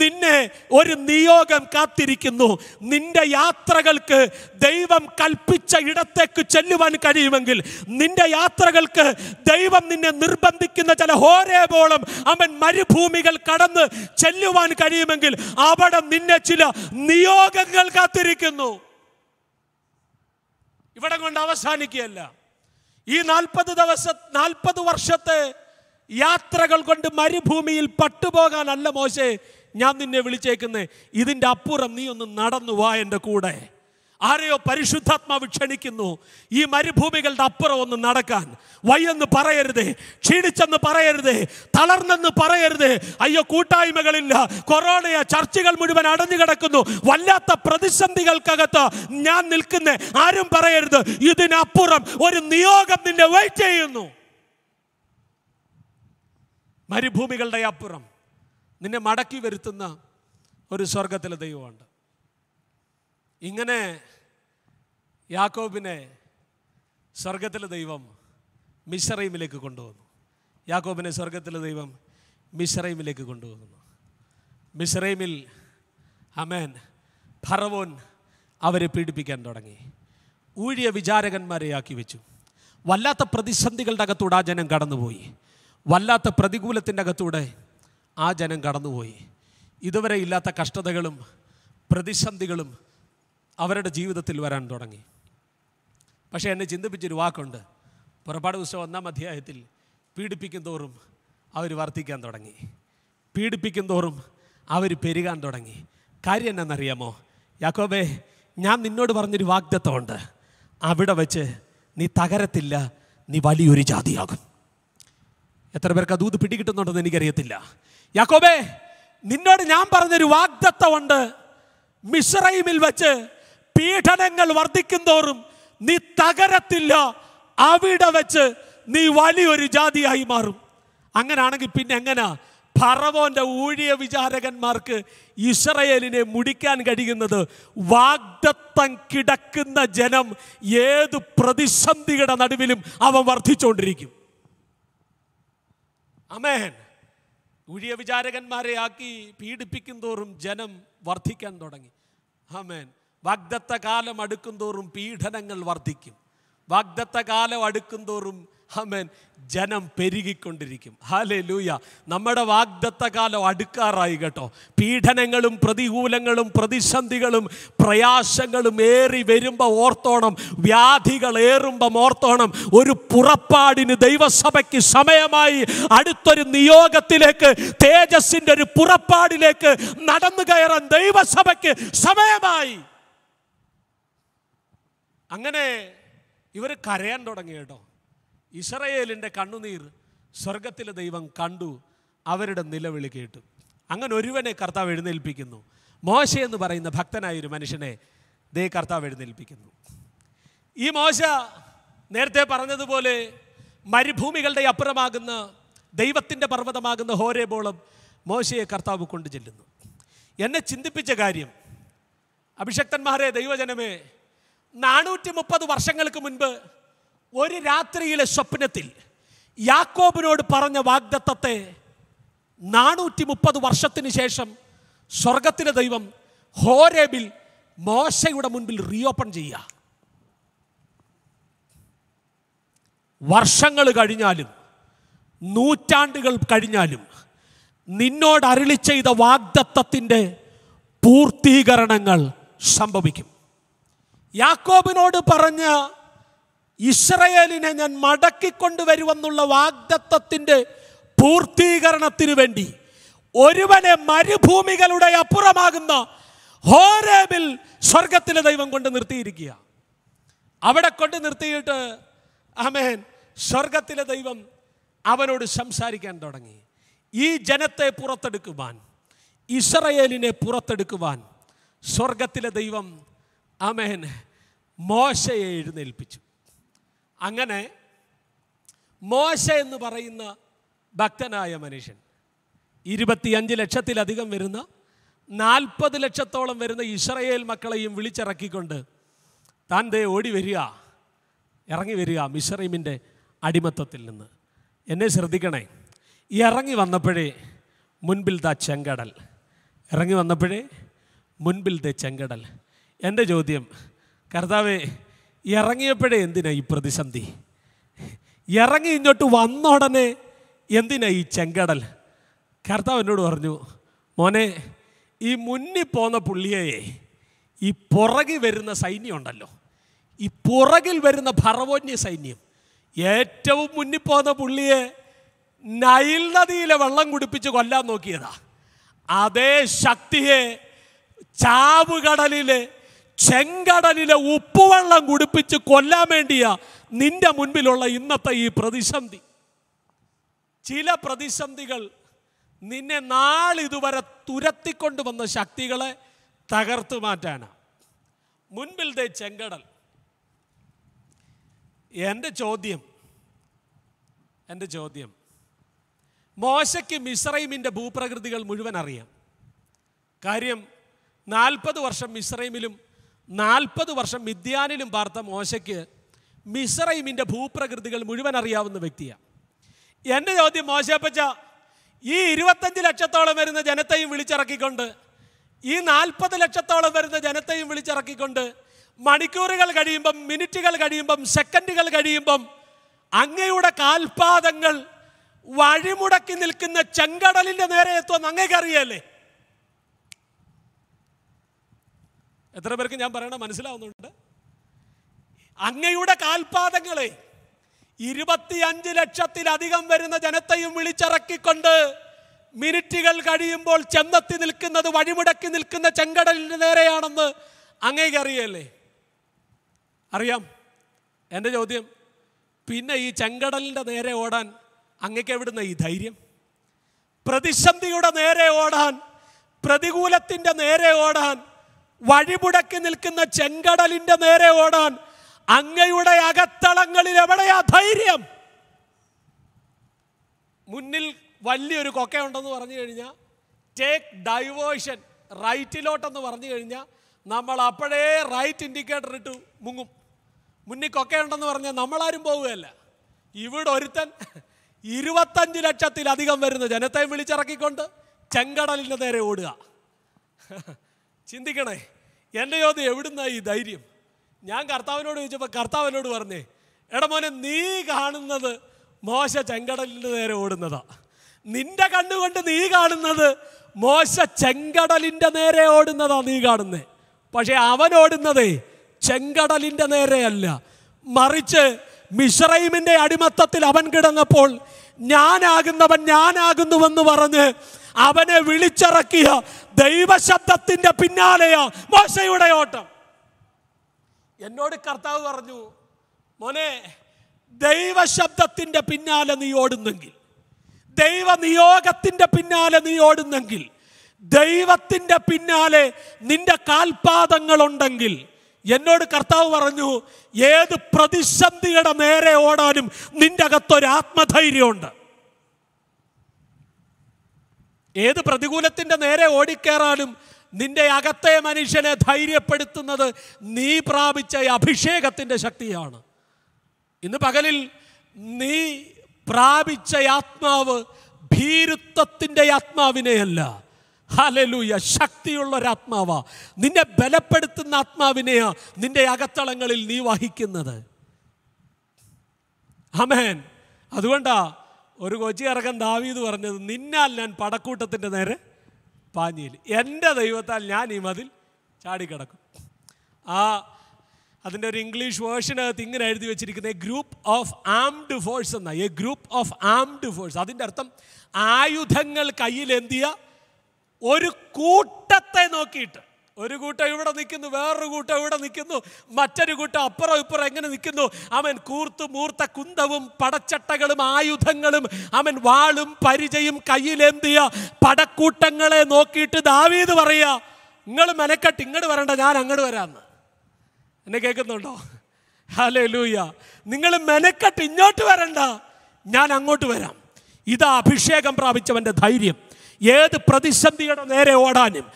നിന്നെ ഒരു നിയോഗം കാത്തിരിക്കുന്നു നിന്റെ യാത്രകൾക്ക് ദൈവം കൽപ്പിച്ച ഇടത്തേക്ക് ചെല്ലുവാൻ കഴിയുമെങ്കിൽ നിന്റെ യാത്രകൾക്ക് ദൈവം നിന്നെ നിർബന്ധിക്കുന്ന ചില ഹോരേബോളം അവൻ മരുഭൂമികൾ കടന്ന് ചെല്ലുവാൻ കഴിയുമെങ്കിൽ അവിടെ നിന്നെ ചില നിയോഗങ്ങൾ കാത്തിരിക്കുന്നു ഇവിടെ കൊണ്ട് അവസാനിക്കുകയല്ല ഈ നാൽപ്പത് ദിവസ നാൽപ്പത് വർഷത്തെ യാത്രകൾ കൊണ്ട് മരുഭൂമിയിൽ പട്ടുപോകാനല്ല മോശേ ഞാൻ നിന്നെ വിളിച്ചേക്കുന്നേ ഇതിൻ്റെ അപ്പുറം നീ ഒന്ന് നടന്നു വാ എൻ്റെ കൂടെ ആരെയോ പരിശുദ്ധാത്മാവ് ക്ഷണിക്കുന്നു ഈ മരുഭൂമികളുടെ അപ്പുറം ഒന്ന് നടക്കാൻ വയ്യെന്ന് പറയരുതേ ക്ഷീണിച്ചെന്ന് പറയരുതേ തളർന്നെന്ന് പറയരുതേ അയ്യോ കൂട്ടായ്മകളില്ല കൊറോണയ ചർച്ചകൾ മുഴുവൻ അടഞ്ഞു കിടക്കുന്നു വല്ലാത്ത പ്രതിസന്ധികൾക്കകത്ത് ഞാൻ നിൽക്കുന്നേ ആരും പറയരുത് ഇതിനപ്പുറം ഒരു നിയോഗം നിന്നെ വെയിറ്റ് ചെയ്യുന്നു മരുഭൂമികളുടെ അപ്പുറം നിന്നെ മടക്കി വരുത്തുന്ന ഒരു സ്വർഗത്തിലെ ദൈവമുണ്ട് ഇങ്ങനെ യാക്കോബിനെ സ്വർഗത്തിലെ ദൈവം മിശ്രൈമിലേക്ക് കൊണ്ടുവന്നു യാക്കോബിനെ സ്വർഗത്തിലെ ദൈവം മിശ്രൈമിലേക്ക് കൊണ്ടുവന്നു മിശ്രൈമിൽ അമേൻ ഫറവോൻ അവരെ പീഡിപ്പിക്കാൻ തുടങ്ങി ഊഴിയ ആക്കി വെച്ചു വല്ലാത്ത പ്രതിസന്ധികളുടെ അകത്തൂടെ ആ ജനം കടന്നുപോയി വല്ലാത്ത പ്രതികൂലത്തിൻ്റെ അകത്തൂടെ ആ ജനം കടന്നുപോയി ഇതുവരെ ഇല്ലാത്ത കഷ്ടതകളും പ്രതിസന്ധികളും അവരുടെ ജീവിതത്തിൽ വരാൻ തുടങ്ങി പക്ഷേ എന്നെ ചിന്തിപ്പിച്ചൊരു വാക്കുണ്ട് പുറപ്പാട് പുസ്തകം ഒന്നാം അധ്യായത്തിൽ പീഡിപ്പിക്കും തോറും അവർ വർദ്ധിക്കാൻ തുടങ്ങി പീഡിപ്പിക്കും തോറും അവർ പെരുകാൻ തുടങ്ങി കാര്യം എന്നാണെന്നറിയാമോ യാക്കോബേ ഞാൻ നിന്നോട് പറഞ്ഞൊരു വാഗ്ദത്വമുണ്ട് അവിടെ വെച്ച് നീ തകരത്തില്ല നീ വലിയൊരു ജാതിയാകും എത്ര പേർക്ക് അതൂത് പിടികിട്ടുന്നുണ്ടെന്ന് എനിക്കറിയത്തില്ല യാക്കോബേ നിന്നോട് ഞാൻ പറഞ്ഞൊരു വാഗ്ദത്വമുണ്ട് മിശ്രൈമിൽ വെച്ച് പീഡനങ്ങൾ വർദ്ധിക്കും തോറും നീ തകരത്തില്ല അവിടെ വെച്ച് നീ വലിയൊരു ജാതിയായി മാറും അങ്ങനാണെങ്കിൽ പിന്നെ എങ്ങനാ ഫറവോന്റെ ഊഴിയ വിചാരകന്മാർക്ക് ഇസ്രയേലിനെ മുടിക്കാൻ കഴിയുന്നത് വാഗ്ദത്തം കിടക്കുന്ന ജനം ഏത് പ്രതിസന്ധിയുടെ നടുവിലും അവൻ വർദ്ധിച്ചുകൊണ്ടിരിക്കും അമേഹൻ ഊഴിയ വിചാരകന്മാരെ ആക്കി പീഡിപ്പിക്കും തോറും ജനം വർദ്ധിക്കാൻ തുടങ്ങി അമേൻ വാഗ്ദത്ത കാലം തോറും പീഡനങ്ങൾ വർദ്ധിക്കും വാഗ്ദത്ത കാലം അടുക്കുംതോറും ഹമൻ ജനം പെരുകിക്കൊണ്ടിരിക്കും ഹാലേ ലൂയ നമ്മുടെ വാഗ്ദത്ത കാലം അടുക്കാറായി കേട്ടോ പീഡനങ്ങളും പ്രതികൂലങ്ങളും പ്രതിസന്ധികളും പ്രയാസങ്ങളും ഏറി വരുമ്പോൾ ഓർത്തോണം വ്യാധികൾ ഏറുമ്പം ഓർത്തോണം ഒരു പുറപ്പാടിന് ദൈവസഭയ്ക്ക് സമയമായി അടുത്തൊരു നിയോഗത്തിലേക്ക് തേജസ്സിൻ്റെ ഒരു പുറപ്പാടിലേക്ക് നടന്നു കയറാൻ ദൈവസഭയ്ക്ക് സമയമായി അങ്ങനെ ഇവർ കരയാൻ തുടങ്ങി കേട്ടോ ഇസ്രയേലിൻ്റെ കണ്ണുനീർ സ്വർഗത്തിലെ ദൈവം കണ്ടു അവരുടെ നിലവിളി കേട്ടു അങ്ങനെ ഒരുവനെ കർത്താവ് എഴുന്നേൽപ്പിക്കുന്നു മോശ എന്ന് പറയുന്ന ഭക്തനായ ഒരു മനുഷ്യനെ ദേ കർത്താവ് എഴുന്നേൽപ്പിക്കുന്നു ഈ മോശ നേരത്തെ പറഞ്ഞതുപോലെ മരുഭൂമികളുടെ അപ്പുറമാകുന്ന ദൈവത്തിൻ്റെ പർവ്വതമാകുന്ന ഹോരേബോളം മോശയെ കർത്താവ് കൊണ്ടു ചെല്ലുന്നു എന്നെ ചിന്തിപ്പിച്ച കാര്യം അഭിഷക്തന്മാരെ ദൈവജനമേ നാനൂറ്റി മുപ്പത് വർഷങ്ങൾക്ക് മുൻപ് ഒരു രാത്രിയിലെ സ്വപ്നത്തിൽ യാക്കോബിനോട് പറഞ്ഞ വാഗ്ദത്തത്തെ നാനൂറ്റി മുപ്പത് വർഷത്തിന് ശേഷം സ്വർഗത്തിലെ ദൈവം ഹോരേബിൽ മോശയുടെ മുൻപിൽ റീഓപ്പൺ ചെയ്യുക വർഷങ്ങൾ കഴിഞ്ഞാലും നൂറ്റാണ്ടുകൾ കഴിഞ്ഞാലും നിന്നോട് അരുളി ചെയ്ത വാഗ്ദത്തത്തിൻ്റെ പൂർത്തീകരണങ്ങൾ സംഭവിക്കും യാക്കോബിനോട് പറഞ്ഞ് ഇസ്രയേലിനെ ഞാൻ മടക്കിക്കൊണ്ടുവരുമെന്നുള്ള വാഗ്ദത്തത്തിൻ്റെ പൂർത്തീകരണത്തിന് വേണ്ടി ഒരുവനെ മരുഭൂമികളുടെ അപ്പുറമാകുന്ന ഹോരേബിൽ സ്വർഗത്തിലെ ദൈവം കൊണ്ട് നിർത്തിയിരിക്കുക അവിടെ കൊണ്ട് നിർത്തിയിട്ട് അമേൻ സ്വർഗത്തിലെ ദൈവം അവനോട് സംസാരിക്കാൻ തുടങ്ങി ഈ ജനത്തെ പുറത്തെടുക്കുവാൻ ഇസ്രയേലിനെ പുറത്തെടുക്കുവാൻ സ്വർഗത്തിലെ ദൈവം ആമേൻ മോശയെ എഴുന്നേൽപ്പിച്ചു അങ്ങനെ മോശ എന്ന് പറയുന്ന ഭക്തനായ മനുഷ്യൻ ഇരുപത്തിയഞ്ച് ലക്ഷത്തിലധികം വരുന്ന നാൽപ്പത് ലക്ഷത്തോളം വരുന്ന ഇസ്രയേൽ മക്കളെയും വിളിച്ചിറക്കിക്കൊണ്ട് താൻ ദേ ഓടി വരിക ഇറങ്ങി വരിക മിസ്രൈമിൻ്റെ അടിമത്തത്തിൽ നിന്ന് എന്നെ ശ്രദ്ധിക്കണേ ഇറങ്ങി വന്നപ്പോഴേ മുൻപിൽ ദ ചെങ്കടൽ ഇറങ്ങി വന്നപ്പോഴേ മുൻപിൽ ദ ചെങ്കടൽ എൻ്റെ ചോദ്യം കർത്താവേ ഇറങ്ങിയപ്പോഴേ എന്തിനാ ഈ പ്രതിസന്ധി ഇറങ്ങി ഇങ്ങോട്ട് വന്ന ഉടനെ എന്തിനാ ഈ ചെങ്കടൽ കർത്താവ് എന്നോട് പറഞ്ഞു മോനെ ഈ മുന്നിൽ പോന്ന പുള്ളിയെ ഈ പുറകിൽ വരുന്ന സൈന്യമുണ്ടല്ലോ ഈ പുറകിൽ വരുന്ന ഭരവോന്യ സൈന്യം ഏറ്റവും മുന്നിൽ പോന്ന പുള്ളിയെ നൈൽ നദിയിലെ വെള്ളം കുടിപ്പിച്ച് കൊല്ലാൻ നോക്കിയതാ അതേ ശക്തിയെ ചാവുകടലിലെ ചെങ്കടലിലെ ഉപ്പുവെള്ളം കുടിപ്പിച്ച് കൊല്ലാൻ വേണ്ടിയ നിന്റെ മുൻപിലുള്ള ഇന്നത്തെ ഈ പ്രതിസന്ധി ചില പ്രതിസന്ധികൾ നിന്നെ നാളിതുവരെ തുരത്തിക്കൊണ്ട് വന്ന ശക്തികളെ തകർത്തു മാറ്റാനാണ് മുൻപിലത്തെ ചെങ്കടൽ എൻ്റെ ചോദ്യം എൻ്റെ ചോദ്യം മോശയ്ക്ക് മിസ്രൈമിൻ്റെ ഭൂപ്രകൃതികൾ മുഴുവൻ അറിയാം കാര്യം നാൽപ്പത് വർഷം മിസ്രൈമിലും നാൽപ്പത് വർഷം മിദ്യാനിലും പാർത്ത മോശയ്ക്ക് മിസ്രൈമിൻ്റെ ഭൂപ്രകൃതികൾ മുഴുവൻ അറിയാവുന്ന വ്യക്തിയാണ് എൻ്റെ ചോദ്യം മോശപ്പച്ച ഈ ഇരുപത്തഞ്ച് ലക്ഷത്തോളം വരുന്ന ജനത്തെയും വിളിച്ചിറക്കിക്കൊണ്ട് ഈ നാൽപ്പത് ലക്ഷത്തോളം വരുന്ന ജനത്തെയും വിളിച്ചിറക്കിക്കൊണ്ട് മണിക്കൂറുകൾ കഴിയുമ്പം മിനിറ്റുകൾ കഴിയുമ്പം സെക്കൻഡുകൾ കഴിയുമ്പം അങ്ങയുടെ കാൽപാദങ്ങൾ വഴിമുടക്കി നിൽക്കുന്ന ചെങ്കടലിൻ്റെ നേരെ എത്തുമെന്ന് അങ്ങേക്കറിയല്ലേ എത്ര പേർക്ക് ഞാൻ പറയണ മനസ്സിലാവുന്നുണ്ട് അങ്ങയുടെ കാൽപാദങ്ങളെ ഇരുപത്തിയഞ്ച് ലക്ഷത്തിലധികം വരുന്ന ജനത്തെയും വിളിച്ചിറക്കിക്കൊണ്ട് മിനിറ്റുകൾ കഴിയുമ്പോൾ ചെന്നെത്തി നിൽക്കുന്നത് വഴിമുടക്കി നിൽക്കുന്ന ചെങ്കടലിന് നേരെയാണെന്ന് അങ്ങേക്ക് അറിയല്ലേ അറിയാം എൻ്റെ ചോദ്യം പിന്നെ ഈ ചെങ്കടലിൻ്റെ നേരെ ഓടാൻ അങ്ങേക്ക് എവിടുന്ന ഈ ധൈര്യം പ്രതിസന്ധിയുടെ നേരെ ഓടാൻ പ്രതികൂലത്തിൻ്റെ നേരെ ഓടാൻ വഴിമുടക്കി നിൽക്കുന്ന ചെങ്കടലിന്റെ നേരെ ഓടാൻ അങ്ങയുടെ അകത്തളങ്ങളിൽ എവിടെയാ ധൈര്യം മുന്നിൽ വലിയൊരു കൊക്കയുണ്ടെന്ന് പറഞ്ഞു കഴിഞ്ഞാൽ ടേക്ക് ഡൈവേഴ്ഷൻ റൈറ്റിലോട്ടെന്ന് പറഞ്ഞു കഴിഞ്ഞാൽ നമ്മൾ അപ്പോഴേ റൈറ്റ് ഇൻഡിക്കേറ്റർ ഇട്ട് മുങ്ങും മുന്നിൽ കൊക്കയുണ്ടെന്ന് പറഞ്ഞാൽ നമ്മളാരും പോവുകയല്ല ഇവിടെ ഒരുത്തൻ ഇരുപത്തഞ്ച് ലക്ഷത്തിലധികം വരുന്ന ജനത്തെ വിളിച്ചിറക്കിക്കൊണ്ട് ചെങ്കടലിൻ്റെ നേരെ ഓടുക ചിന്തിക്കണേ എൻ്റെ ചോദ്യം എവിടുന്ന ഈ ധൈര്യം ഞാൻ കർത്താവിനോട് ചോദിച്ചപ്പോൾ കർത്താവിനോട് പറഞ്ഞേ എടാ മോനെ നീ കാണുന്നത് മോശ ചെങ്കടലിൻ്റെ നേരെ ഓടുന്നതാ നിന്റെ കണ്ണുകൊണ്ട് നീ കാണുന്നത് മോശ ചെങ്കടലിൻ്റെ നേരെ ഓടുന്നതാ നീ കാണുന്നേ പക്ഷേ അവൻ ഓടുന്നതേ ചെങ്കടലിൻ്റെ നേരെയല്ല മറിച്ച് മിശ്രൈമിൻ്റെ അടിമത്തത്തിൽ അവൻ കിടന്നപ്പോൾ ഞാനാകുന്നവൻ ഞാനാകുന്നുവെന്ന് പറഞ്ഞ് അവനെ വിളിച്ചിറക്കിയ ദൈവശബ്ദത്തിന്റെ പിന്നാലെയാ മോശയുടെ ഓട്ടം എന്നോട് കർത്താവ് പറഞ്ഞു മോനെ ദൈവശബ്ദത്തിന്റെ പിന്നാലെ നീ ഓടുന്നെങ്കിൽ ദൈവ പിന്നാലെ നീ ഓടുന്നെങ്കിൽ ദൈവത്തിന്റെ പിന്നാലെ നിന്റെ കാൽപാദങ്ങളുണ്ടെങ്കിൽ എന്നോട് കർത്താവ് പറഞ്ഞു ഏത് പ്രതിസന്ധിയുടെ നേരെ ഓടാനും നിന്റെ അകത്തൊരു ആത്മധൈര്യമുണ്ട് ഏത് പ്രതികൂലത്തിൻ്റെ നേരെ ഓടിക്കേറാനും നിന്റെ അകത്തെ മനുഷ്യനെ ധൈര്യപ്പെടുത്തുന്നത് നീ പ്രാപിച്ച അഭിഷേകത്തിൻ്റെ ശക്തിയാണ് ഇന്ന് പകലിൽ നീ പ്രാപിച്ച ആത്മാവ് ഭീരുത്വത്തിൻ്റെ ആത്മാവിനെയല്ല ഹലലൂയ ശക്തിയുള്ള ഒരാത്മാവാ നിന്നെ ബലപ്പെടുത്തുന്ന ആത്മാവിനെയാ നിന്റെ അകത്തളങ്ങളിൽ നീ വഹിക്കുന്നത് അമേൻ അതുകൊണ്ടാണ് ഒരു കൊച്ചി ഇറക്കം ദാവീത് പറഞ്ഞത് നിന്നാൽ ഞാൻ പടക്കൂട്ടത്തിൻ്റെ നേരെ പാഞ്ഞിയിൽ എൻ്റെ ദൈവത്താൽ ഞാൻ ഈ മതിൽ ചാടിക്കിടക്കും ആ അതിൻ്റെ ഒരു ഇംഗ്ലീഷ് വേർഷനകത്ത് ഇങ്ങനെ എഴുതി വെച്ചിരിക്കുന്ന ഗ്രൂപ്പ് ഓഫ് ആംഡ് ഫോഴ്സ് എന്നാണ് a group of armed force അതിൻ്റെ അർത്ഥം ആയുധങ്ങൾ കയ്യിലെന്തിയ ഒരു കൂട്ടത്തെ നോക്കിയിട്ട് ഒരു കൂട്ടം ഇവിടെ നിൽക്കുന്നു വേറൊരു കൂട്ടം ഇവിടെ നിൽക്കുന്നു മറ്റൊരു കൂട്ടം അപ്പുറം ഇപ്പുറം എങ്ങനെ നിൽക്കുന്നു അവൻ കൂർത്ത് മൂർത്ത കുന്തവും പടച്ചട്ടകളും ആയുധങ്ങളും അവൻ വാളും പരിചയും കയ്യിലേന്തിയ പടക്കൂട്ടങ്ങളെ നോക്കിയിട്ട് ദാവീത് പറയുക നിങ്ങൾ മെനക്കെട്ട് ഇങ്ങോട്ട് വരണ്ട ഞാൻ അങ്ങോട്ട് വരാമെന്ന് എന്നെ കേൾക്കുന്നുണ്ടോ ഹലേ ലൂയ നിങ്ങൾ മെനക്കെട്ട് ഇങ്ങോട്ട് വരണ്ട ഞാൻ അങ്ങോട്ട് വരാം ഇതാ അഭിഷേകം പ്രാപിച്ചവൻ്റെ ധൈര്യം ഏത് പ്രതിസന്ധിയുടെ നേരെ ഓടാനും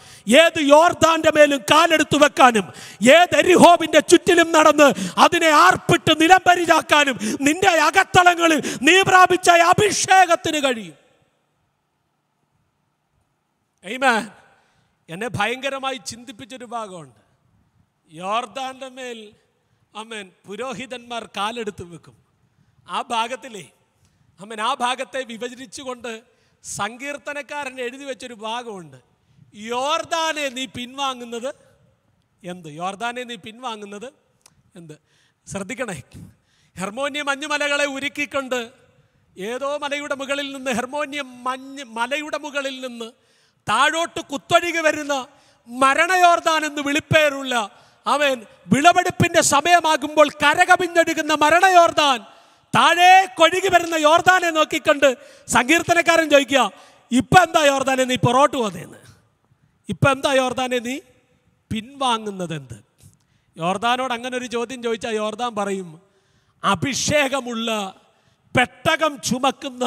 ഏത് യോർദാന്റെ മേലും കാലെടുത്തു വെക്കാനും ഏത് എരിഹോബിന്റെ ചുറ്റിലും നടന്ന് അതിനെ ആർപ്പിട്ട് നിലംപരിചാക്കാനും നിന്റെ അകത്തളങ്ങളിൽ നീ പ്രാപിച്ച അഭിഷേകത്തിന് കഴിയും എന്നെ ഭയങ്കരമായി ചിന്തിപ്പിച്ചൊരു ഭാഗമുണ്ട് യോർദാന്റെ മേൽ അമ്മൻ പുരോഹിതന്മാർ കാലെടുത്ത് വെക്കും ആ ഭാഗത്തിലേ അമ്മൻ ആ ഭാഗത്തെ വിഭജിച്ചുകൊണ്ട് സങ്കീർത്തനക്കാരൻ എഴുതി വെച്ചൊരു ഭാഗമുണ്ട് യോർദാനെ നീ പിൻവാങ്ങുന്നത് എന്ത് യോർദാനെ നീ പിൻവാങ്ങുന്നത് എന്ത് ശ്രദ്ധിക്കണേ ഹെർമോനിയം മഞ്ഞുമലകളെ ഉരുക്കിക്കൊണ്ട് ഏതോ മലയുടെ മുകളിൽ നിന്ന് ഹെർമോനിയം മഞ്ഞ് മലയുടെ മുകളിൽ നിന്ന് താഴോട്ട് കുത്തൊഴുകി വരുന്ന മരണയോർദാൻ എന്ന് വിളിപ്പേരുള്ള അവൻ വിളവെടുപ്പിൻ്റെ സമയമാകുമ്പോൾ കരകവിഞ്ഞൊഴുകുന്ന മരണയോർദാൻ താഴെ കൊഴുകി വരുന്ന യോർദാനെ നോക്കിക്കണ്ട് സങ്കീർത്തനക്കാരൻ ചോദിക്കുക ഇപ്പം എന്താ യോർദാനെ നീ പുറോട്ട് പോകുന്നതെന്ന് ഇപ്പം എന്താ യോർദാനെ നീ പിൻവാങ്ങുന്നത് എന്ത് യോർദാനോട് അങ്ങനെ ഒരു ചോദ്യം ചോദിച്ചാൽ യോർദാൻ പറയും അഭിഷേകമുള്ള പെട്ടകം ചുമക്കുന്ന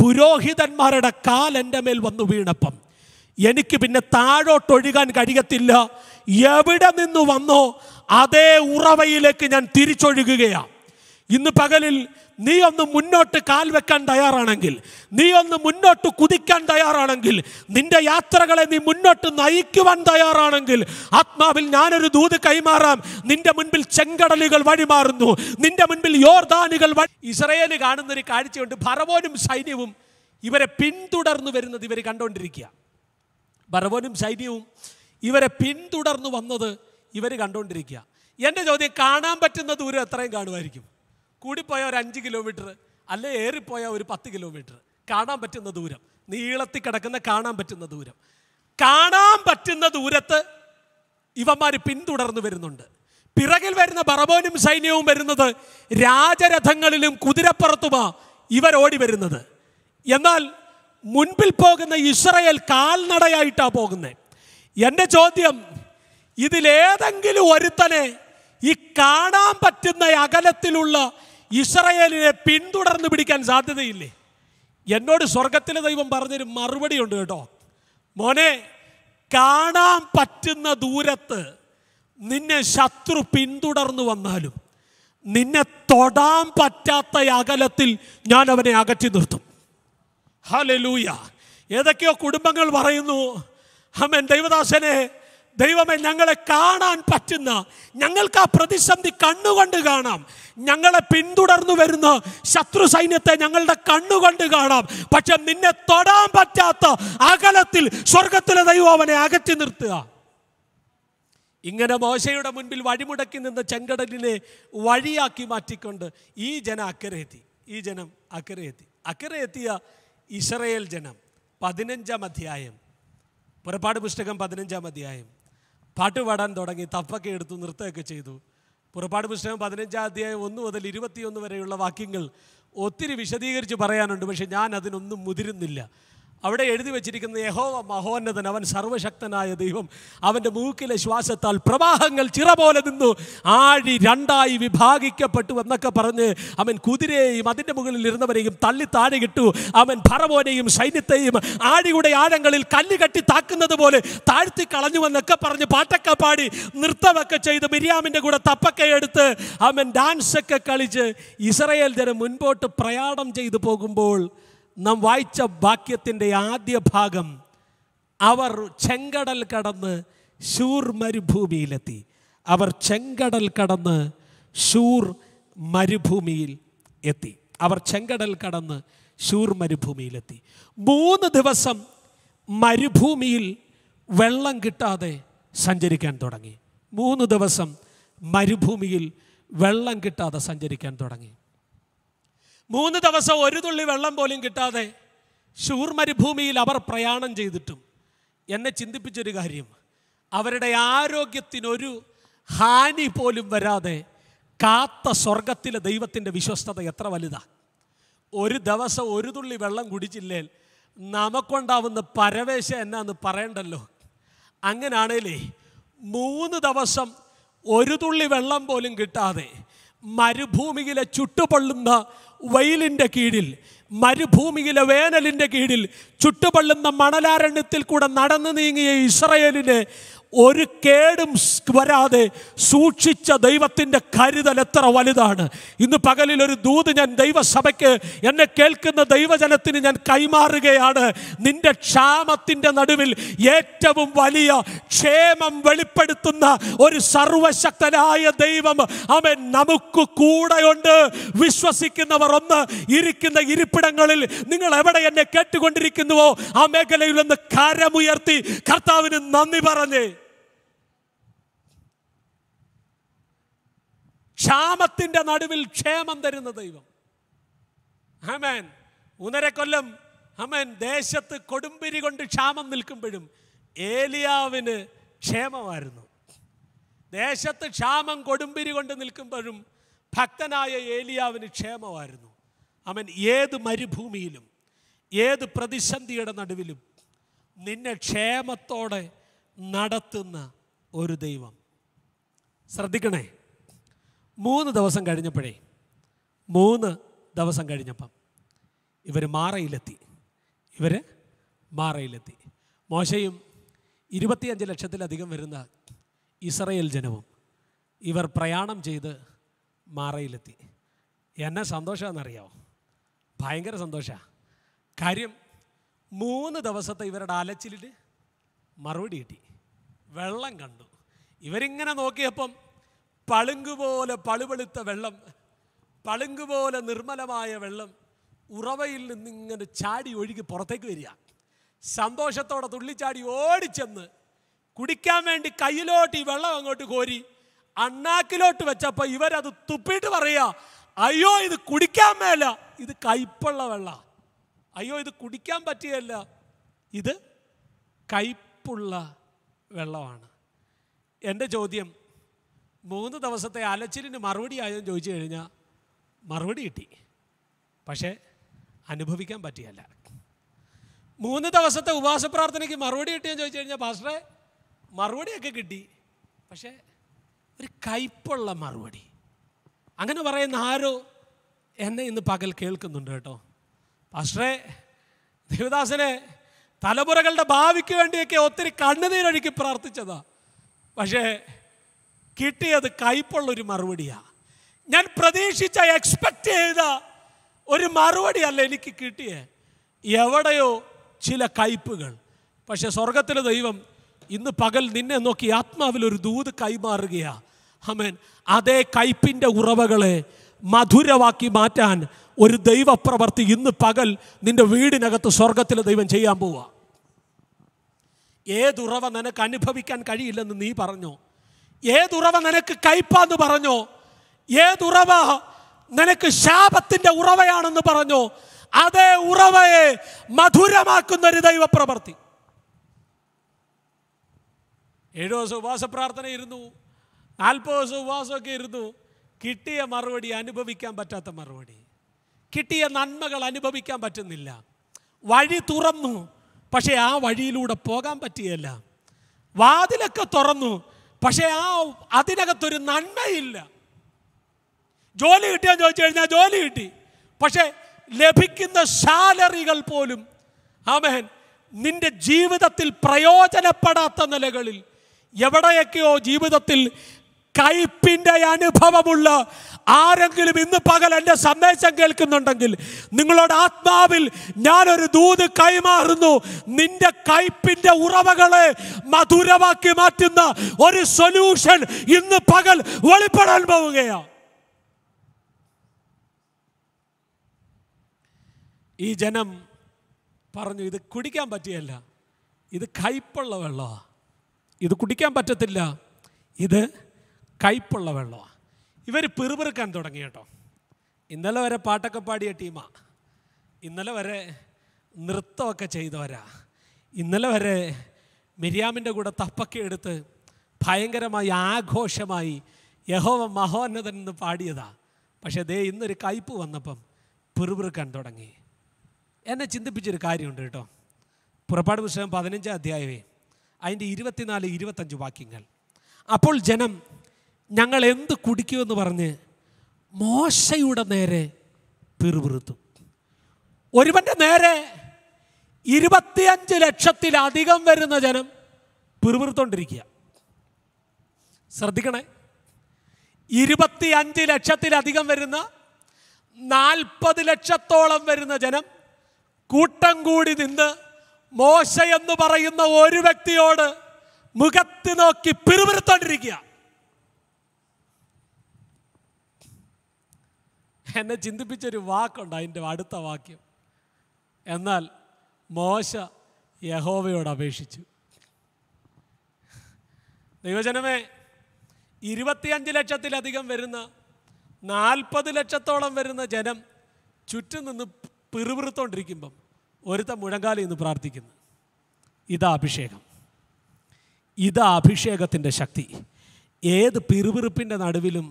പുരോഹിതന്മാരുടെ കാൽ എൻ്റെ മേൽ വന്നു വീണപ്പം എനിക്ക് പിന്നെ താഴോട്ടൊഴുകാൻ കഴിയത്തില്ല എവിടെ നിന്ന് വന്നോ അതേ ഉറവയിലേക്ക് ഞാൻ തിരിച്ചൊഴുകുകയാണ് ഇന്ന് പകലിൽ നീ ഒന്ന് മുന്നോട്ട് കാൽ വെക്കാൻ തയ്യാറാണെങ്കിൽ നീ ഒന്ന് മുന്നോട്ട് കുതിക്കാൻ തയ്യാറാണെങ്കിൽ നിന്റെ യാത്രകളെ നീ മുന്നോട്ട് നയിക്കുവാൻ തയ്യാറാണെങ്കിൽ ആത്മാവിൽ ഞാനൊരു ദൂത് കൈമാറാം നിന്റെ മുൻപിൽ ചെങ്കടലുകൾ വഴിമാറുന്നു നിന്റെ മുൻപിൽ യോർദാനുകൾ ഇസ്രയേൽ കാണുന്ന ഒരു കാഴ്ചയുണ്ട് ഭരവോനും സൈന്യവും ഇവരെ പിന്തുടർന്നു വരുന്നത് ഇവർ കണ്ടുകൊണ്ടിരിക്കുക ഭരവോനും സൈന്യവും ഇവരെ പിന്തുടർന്നു വന്നത് ഇവർ കണ്ടുകൊണ്ടിരിക്കുക എൻ്റെ ചോദ്യം കാണാൻ പറ്റുന്ന ദൂരം എത്രയും കാണുമായിരിക്കും കൂടിപ്പോയ ഒരു അഞ്ച് കിലോമീറ്റർ അല്ലെ ഏറിപ്പോയ ഒരു പത്ത് കിലോമീറ്റർ കാണാൻ പറ്റുന്ന ദൂരം നീളത്തിൽ കിടക്കുന്ന കാണാൻ പറ്റുന്ന ദൂരം കാണാൻ പറ്റുന്ന ദൂരത്ത് ഇവന്മാർ പിന്തുടർന്നു വരുന്നുണ്ട് പിറകിൽ വരുന്ന ബറബോനും സൈന്യവും വരുന്നത് രാജരഥങ്ങളിലും കുതിരപ്പുറത്തുമാ ഇവരോടി വരുന്നത് എന്നാൽ മുൻപിൽ പോകുന്ന ഇസ്രയേൽ കാൽനടയായിട്ടാണ് പോകുന്നത് എൻ്റെ ചോദ്യം ഇതിലേതെങ്കിലും ഒരുത്തനെ ഈ കാണാൻ പറ്റുന്ന അകലത്തിലുള്ള ഇസ്രയേലിനെ പിന്തുടർന്ന് പിടിക്കാൻ സാധ്യതയില്ലേ എന്നോട് സ്വർഗത്തിലെ ദൈവം പറഞ്ഞൊരു മറുപടി ഉണ്ട് കേട്ടോ മോനെ കാണാൻ പറ്റുന്ന ദൂരത്ത് നിന്നെ ശത്രു പിന്തുടർന്നു വന്നാലും നിന്നെ തൊടാൻ പറ്റാത്ത അകലത്തിൽ ഞാൻ അവനെ അകറ്റി നിർത്തും ഹലലൂയ ഏതൊക്കെയോ കുടുംബങ്ങൾ പറയുന്നു അമ്മൻ ദൈവദാസനെ ദൈവമേ ഞങ്ങളെ കാണാൻ പറ്റുന്ന ഞങ്ങൾക്ക് ആ പ്രതിസന്ധി കണ്ണുകൊണ്ട് കാണാം ഞങ്ങളെ പിന്തുടർന്നു വരുന്ന ശത്രു സൈന്യത്തെ ഞങ്ങളുടെ കണ്ണുകൊണ്ട് കാണാം പക്ഷെ നിന്നെ തൊടാൻ പറ്റാത്ത അകലത്തിൽ സ്വർഗത്തിലെ ദൈവം അവനെ അകറ്റി നിർത്തുക ഇങ്ങനെ മോശയുടെ മുൻപിൽ വഴിമുടക്കി നിന്ന ചെങ്കടലിനെ വഴിയാക്കി മാറ്റിക്കൊണ്ട് ഈ ജനം അക്കരെ എത്തി ഈ ജനം അക്കരെ എത്തി അക്കരെ എത്തിയ ഇസ്രയേൽ ജനം പതിനഞ്ചാം അധ്യായം പുറപ്പാട് പുസ്തകം പതിനഞ്ചാം അധ്യായം പാട്ട് പാടാൻ തുടങ്ങി തപ്പൊക്കെ എടുത്തു നൃത്തമൊക്കെ ചെയ്തു പുറപ്പാട് പുസ്തകം പതിനഞ്ചാം അധ്യായം ഒന്ന് മുതൽ ഇരുപത്തിയൊന്ന് വരെയുള്ള വാക്യങ്ങൾ ഒത്തിരി വിശദീകരിച്ച് പറയാനുണ്ട് പക്ഷെ ഞാൻ അതിനൊന്നും മുതിരുന്നില്ല അവിടെ എഴുതി വെച്ചിരിക്കുന്ന യഹോവ മഹോന്നതൻ അവൻ സർവശക്തനായ ദൈവം അവൻ്റെ മൂക്കിലെ ശ്വാസത്താൽ പ്രവാഹങ്ങൾ ചിറ പോലെ നിന്നു ആഴി രണ്ടായി വിഭാഗിക്കപ്പെട്ടു എന്നൊക്കെ പറഞ്ഞ് അവൻ കുതിരയെയും അതിൻ്റെ മുകളിൽ ഇരുന്നവരെയും തള്ളി താഴെ കിട്ടു അവൻ ഭരവോനെയും സൈന്യത്തെയും ആഴിയുടെ ആഴങ്ങളിൽ കല്ല് കെട്ടി താക്കുന്നത് പോലെ താഴ്ത്തി കളഞ്ഞു എന്നൊക്കെ പറഞ്ഞ് പാട്ടൊക്കെ പാടി നൃത്തമൊക്കെ ചെയ്ത് മിരിയാമിൻ്റെ കൂടെ തപ്പൊക്കെ എടുത്ത് അവൻ ഡാൻസൊക്കെ കളിച്ച് ഇസ്രയേൽ ജനം മുൻപോട്ട് പ്രയാണം ചെയ്തു പോകുമ്പോൾ നാം വായിച്ച വാക്യത്തിൻ്റെ ആദ്യ ഭാഗം അവർ ചെങ്കടൽ കടന്ന് ശൂർ മരുഭൂമിയിലെത്തി അവർ ചെങ്കടൽ കടന്ന് ശൂർ മരുഭൂമിയിൽ എത്തി അവർ ചെങ്കടൽ കടന്ന് ശൂർ മരുഭൂമിയിലെത്തി മൂന്ന് ദിവസം മരുഭൂമിയിൽ വെള്ളം കിട്ടാതെ സഞ്ചരിക്കാൻ തുടങ്ങി മൂന്ന് ദിവസം മരുഭൂമിയിൽ വെള്ളം കിട്ടാതെ സഞ്ചരിക്കാൻ തുടങ്ങി മൂന്ന് ദിവസം ഒരു തുള്ളി വെള്ളം പോലും കിട്ടാതെ ഷൂർ മരുഭൂമിയിൽ അവർ പ്രയാണം ചെയ്തിട്ടും എന്നെ ചിന്തിപ്പിച്ചൊരു കാര്യം അവരുടെ ആരോഗ്യത്തിനൊരു ഹാനി പോലും വരാതെ കാത്ത സ്വർഗത്തിലെ ദൈവത്തിൻ്റെ വിശ്വസ്തത എത്ര വലുതാ ഒരു ദിവസം ഒരു തുള്ളി വെള്ളം കുടിച്ചില്ലേൽ നമുക്കുണ്ടാവുന്ന പരവേശ എന്നാന്ന് പറയണ്ടല്ലോ അങ്ങനാണേലേ മൂന്ന് ദിവസം ഒരു തുള്ളി വെള്ളം പോലും കിട്ടാതെ മരുഭൂമിയിലെ ചുട്ടുപൊള്ളുന്ന വെയിലിൻ്റെ കീഴിൽ മരുഭൂമിയിലെ വേനലിൻ്റെ കീഴിൽ ചുട്ടുപൊള്ളുന്ന മണലാരണ്യത്തിൽ കൂടെ നടന്നു നീങ്ങിയ ഇസ്രയേലിനെ ഒരു കേടും വരാതെ സൂക്ഷിച്ച ദൈവത്തിൻ്റെ കരുതൽ എത്ര വലുതാണ് ഇന്ന് പകലിൽ ഒരു ദൂത് ഞാൻ ദൈവസഭയ്ക്ക് എന്നെ കേൾക്കുന്ന ദൈവജനത്തിന് ഞാൻ കൈമാറുകയാണ് നിന്റെ ക്ഷാമത്തിൻ്റെ നടുവിൽ ഏറ്റവും വലിയ ക്ഷേമം വെളിപ്പെടുത്തുന്ന ഒരു സർവശക്തനായ ദൈവം അവൻ നമുക്ക് കൂടെയുണ്ട് വിശ്വസിക്കുന്നവർ ഒന്ന് ഇരിക്കുന്ന ഇരിപ്പിടങ്ങളിൽ നിങ്ങൾ എവിടെ എന്നെ കേട്ടുകൊണ്ടിരിക്കുന്നുവോ ആ മേഖലയിൽ ഒന്ന് കരമുയർത്തി കർത്താവിന് നന്ദി പറഞ്ഞേ ക്ഷാമത്തിൻ്റെ നടുവിൽ ക്ഷേമം തരുന്ന ദൈവം ഹമേൻ ഉനരക്കൊല്ലം ഹമേൻ ദേശത്ത് കൊടുമ്പിരി കൊണ്ട് ക്ഷാമം നിൽക്കുമ്പോഴും ഏലിയാവിന് ക്ഷേമമായിരുന്നു ദേശത്ത് ക്ഷാമം കൊടുമ്പിരി കൊണ്ട് നിൽക്കുമ്പോഴും ഭക്തനായ ഏലിയാവിന് ക്ഷേമമായിരുന്നു അവൻ ഏത് മരുഭൂമിയിലും ഏത് പ്രതിസന്ധിയുടെ നടുവിലും നിന്നെ ക്ഷേമത്തോടെ നടത്തുന്ന ഒരു ദൈവം ശ്രദ്ധിക്കണേ മൂന്ന് ദിവസം കഴിഞ്ഞപ്പോഴേ മൂന്ന് ദിവസം കഴിഞ്ഞപ്പം ഇവർ മാറയിലെത്തി ഇവർ മാറയിലെത്തി മോശയും ഇരുപത്തിയഞ്ച് ലക്ഷത്തിലധികം വരുന്ന ഇസ്രയേൽ ജനവും ഇവർ പ്രയാണം ചെയ്ത് മാറയിലെത്തി എന്നെ സന്തോഷമെന്നറിയാമോ ഭയങ്കര സന്തോഷമാണ് കാര്യം മൂന്ന് ദിവസത്തെ ഇവരുടെ അലച്ചിലിട്ട് മറുപടി കിട്ടി വെള്ളം കണ്ടു ഇവരിങ്ങനെ നോക്കിയപ്പം പളുങ്കുപോലെ പളുവെളുത്ത വെള്ളം പളുങ്കുപോലെ നിർമ്മലമായ വെള്ളം ഉറവയിൽ ഇങ്ങനെ ചാടി ഒഴുകി പുറത്തേക്ക് വരിക സന്തോഷത്തോടെ തുള്ളിച്ചാടി ഓടിച്ചെന്ന് കുടിക്കാൻ വേണ്ടി കയ്യിലോട്ട് ഈ വെള്ളം അങ്ങോട്ട് കോരി അണ്ണാക്കിലോട്ട് വെച്ചപ്പോൾ ഇവരത് തുപ്പിയിട്ട് പറയുക അയ്യോ ഇത് കുടിക്കാൻ മേല ഇത് കയ്പുള്ള വെള്ള അയ്യോ ഇത് കുടിക്കാൻ പറ്റിയല്ല ഇത് കയ്പുള്ള വെള്ളമാണ് എൻ്റെ ചോദ്യം മൂന്ന് ദിവസത്തെ അലച്ചിലിന് മറുപടി ആയെന്ന് ചോദിച്ചു കഴിഞ്ഞാൽ മറുപടി കിട്ടി പക്ഷേ അനുഭവിക്കാൻ പറ്റിയല്ല മൂന്ന് ദിവസത്തെ ഉപവാസ പ്രാർത്ഥനയ്ക്ക് മറുപടി കിട്ടിയെന്ന് ചോദിച്ചു കഴിഞ്ഞാൽ പാസ്റ്ററെ മറുപടിയൊക്കെ കിട്ടി പക്ഷേ ഒരു കയ്പുള്ള മറുപടി അങ്ങനെ പറയുന്ന ആരോ എന്നെ ഇന്ന് പകൽ കേൾക്കുന്നുണ്ട് കേട്ടോ പാസ്റ്ററെ ദേവദാസനെ തലമുറകളുടെ ഭാവിക്ക് വേണ്ടിയൊക്കെ ഒത്തിരി കണ്ണുനീരൊഴുക്കി പ്രാർത്ഥിച്ചതാ പക്ഷേ കിട്ടിയത് ഒരു മറുപടിയാണ് ഞാൻ പ്രതീക്ഷിച്ച എക്സ്പെക്റ്റ് ചെയ്ത ഒരു മറുപടിയല്ല എനിക്ക് കിട്ടിയേ എവിടെയോ ചില കയ്പുകൾ പക്ഷെ സ്വർഗത്തിലെ ദൈവം ഇന്ന് പകൽ നിന്നെ നോക്കി ആത്മാവിൽ ഒരു ദൂത് കൈമാറുകയാണ് ഹമേൻ അതേ കയ്പിൻ്റെ ഉറവകളെ മധുരമാക്കി മാറ്റാൻ ഒരു ദൈവപ്രവർത്തി ഇന്ന് പകൽ നിന്റെ വീടിനകത്ത് സ്വർഗത്തിലെ ദൈവം ചെയ്യാൻ പോവുക ഏതുറവ നിനക്ക് അനുഭവിക്കാൻ കഴിയില്ലെന്ന് നീ പറഞ്ഞോ ഏതുറവ നിനക്ക് കയ്പാന്ന് പറഞ്ഞോ ഏതുറവ നിനക്ക് ശാപത്തിന്റെ ഉറവയാണെന്ന് പറഞ്ഞോ അതേ ഉറവയെ മധുരമാക്കുന്ന ഒരു ദൈവപ്രവർത്തി ഏഴു ദിവസം ഉപവാസ പ്രാർത്ഥന ഇരുന്നു നാൽപ്പത് ദിവസം ഉപവാസമൊക്കെ ഇരുന്നു കിട്ടിയ മറുപടി അനുഭവിക്കാൻ പറ്റാത്ത മറുപടി കിട്ടിയ നന്മകൾ അനുഭവിക്കാൻ പറ്റുന്നില്ല വഴി തുറന്നു പക്ഷേ ആ വഴിയിലൂടെ പോകാൻ പറ്റിയല്ല വാതിലൊക്കെ തുറന്നു പക്ഷേ ആ അതിനകത്തൊരു നന്മയില്ല ജോലി കിട്ടിയെന്ന് ചോദിച്ചു കഴിഞ്ഞാൽ ജോലി കിട്ടി പക്ഷേ ലഭിക്കുന്ന സാലറികൾ പോലും ആമേൻ നിന്റെ ജീവിതത്തിൽ പ്രയോജനപ്പെടാത്ത നിലകളിൽ എവിടെയൊക്കെയോ ജീവിതത്തിൽ കയ്പിൻ്റെ അനുഭവമുള്ള ആരെങ്കിലും ഇന്ന് പകൽ എൻ്റെ സന്ദേശം കേൾക്കുന്നുണ്ടെങ്കിൽ നിങ്ങളുടെ ആത്മാവിൽ ഞാനൊരു ദൂത് കൈമാറുന്നു നിന്റെ കയ്പിൻ്റെ ഉറവകളെ മധുരമാക്കി മാറ്റുന്ന ഒരു സൊല്യൂഷൻ ഇന്ന് പകൽ വെളിപ്പെടാൻ പോവുകയാണ് ഈ ജനം പറഞ്ഞു ഇത് കുടിക്കാൻ പറ്റിയല്ല ഇത് കയ്പുള്ള വെള്ളമാണ് ഇത് കുടിക്കാൻ പറ്റത്തില്ല ഇത് കയ്പുള്ള വെള്ളമാണ് ഇവർ പിറുപിറുക്കാൻ തുടങ്ങി കേട്ടോ ഇന്നലെ വരെ പാട്ടൊക്കെ പാടിയ ടീമാ ഇന്നലെ വരെ നൃത്തമൊക്കെ ചെയ്തവരാ ഇന്നലെ വരെ മിരിയാമിൻ്റെ കൂടെ തപ്പൊക്കെ എടുത്ത് ഭയങ്കരമായി ആഘോഷമായി യഹോവ മഹോന്നതൻ എന്ന് പാടിയതാ പക്ഷേ ദേ ഇന്നൊരു കയ്പ് വന്നപ്പം പിറുപിറുക്കാൻ തുടങ്ങി എന്നെ ചിന്തിപ്പിച്ചൊരു കാര്യമുണ്ട് കേട്ടോ പുറപ്പാട് പുസ്തകം പതിനഞ്ചാം അധ്യായവേ അതിൻ്റെ ഇരുപത്തിനാല് ഇരുപത്തഞ്ച് വാക്യങ്ങൾ അപ്പോൾ ജനം ഞങ്ങൾ എന്ത് കുടിക്കുമെന്ന് പറഞ്ഞ് മോശയുടെ നേരെ പിറുപിറുത്തു ഒരുവൻ്റെ നേരെ ഇരുപത്തിയഞ്ച് ലക്ഷത്തിലധികം വരുന്ന ജനം പിറുപിറുത്തോണ്ടിരിക്കുക ശ്രദ്ധിക്കണേ ഇരുപത്തിയഞ്ച് ലക്ഷത്തിലധികം വരുന്ന നാൽപ്പത് ലക്ഷത്തോളം വരുന്ന ജനം കൂട്ടം കൂടി നിന്ന് മോശ എന്ന് പറയുന്ന ഒരു വ്യക്തിയോട് മുഖത്ത് നോക്കി പിറുപിറുത്തോണ്ടിരിക്കുക എന്നെ ചിന്തിപ്പിച്ചൊരു വാക്കുണ്ട് അതിൻ്റെ അടുത്ത വാക്യം എന്നാൽ മോശ യഹോവയോട് അപേക്ഷിച്ചു ദൈവജനമേ ഇരുപത്തിയഞ്ച് ലക്ഷത്തിലധികം വരുന്ന നാൽപ്പത് ലക്ഷത്തോളം വരുന്ന ജനം ചുറ്റും നിന്ന് പിറുപിറുത്തോണ്ടിരിക്കുമ്പം ഒരുത്ത മുഴങ്കാലി നിന്ന് പ്രാർത്ഥിക്കുന്നു ഇതാ അഭിഷേകം ഇതാ അഭിഷേകത്തിൻ്റെ ശക്തി ഏത് പിറുപിറുപ്പിൻ്റെ നടുവിലും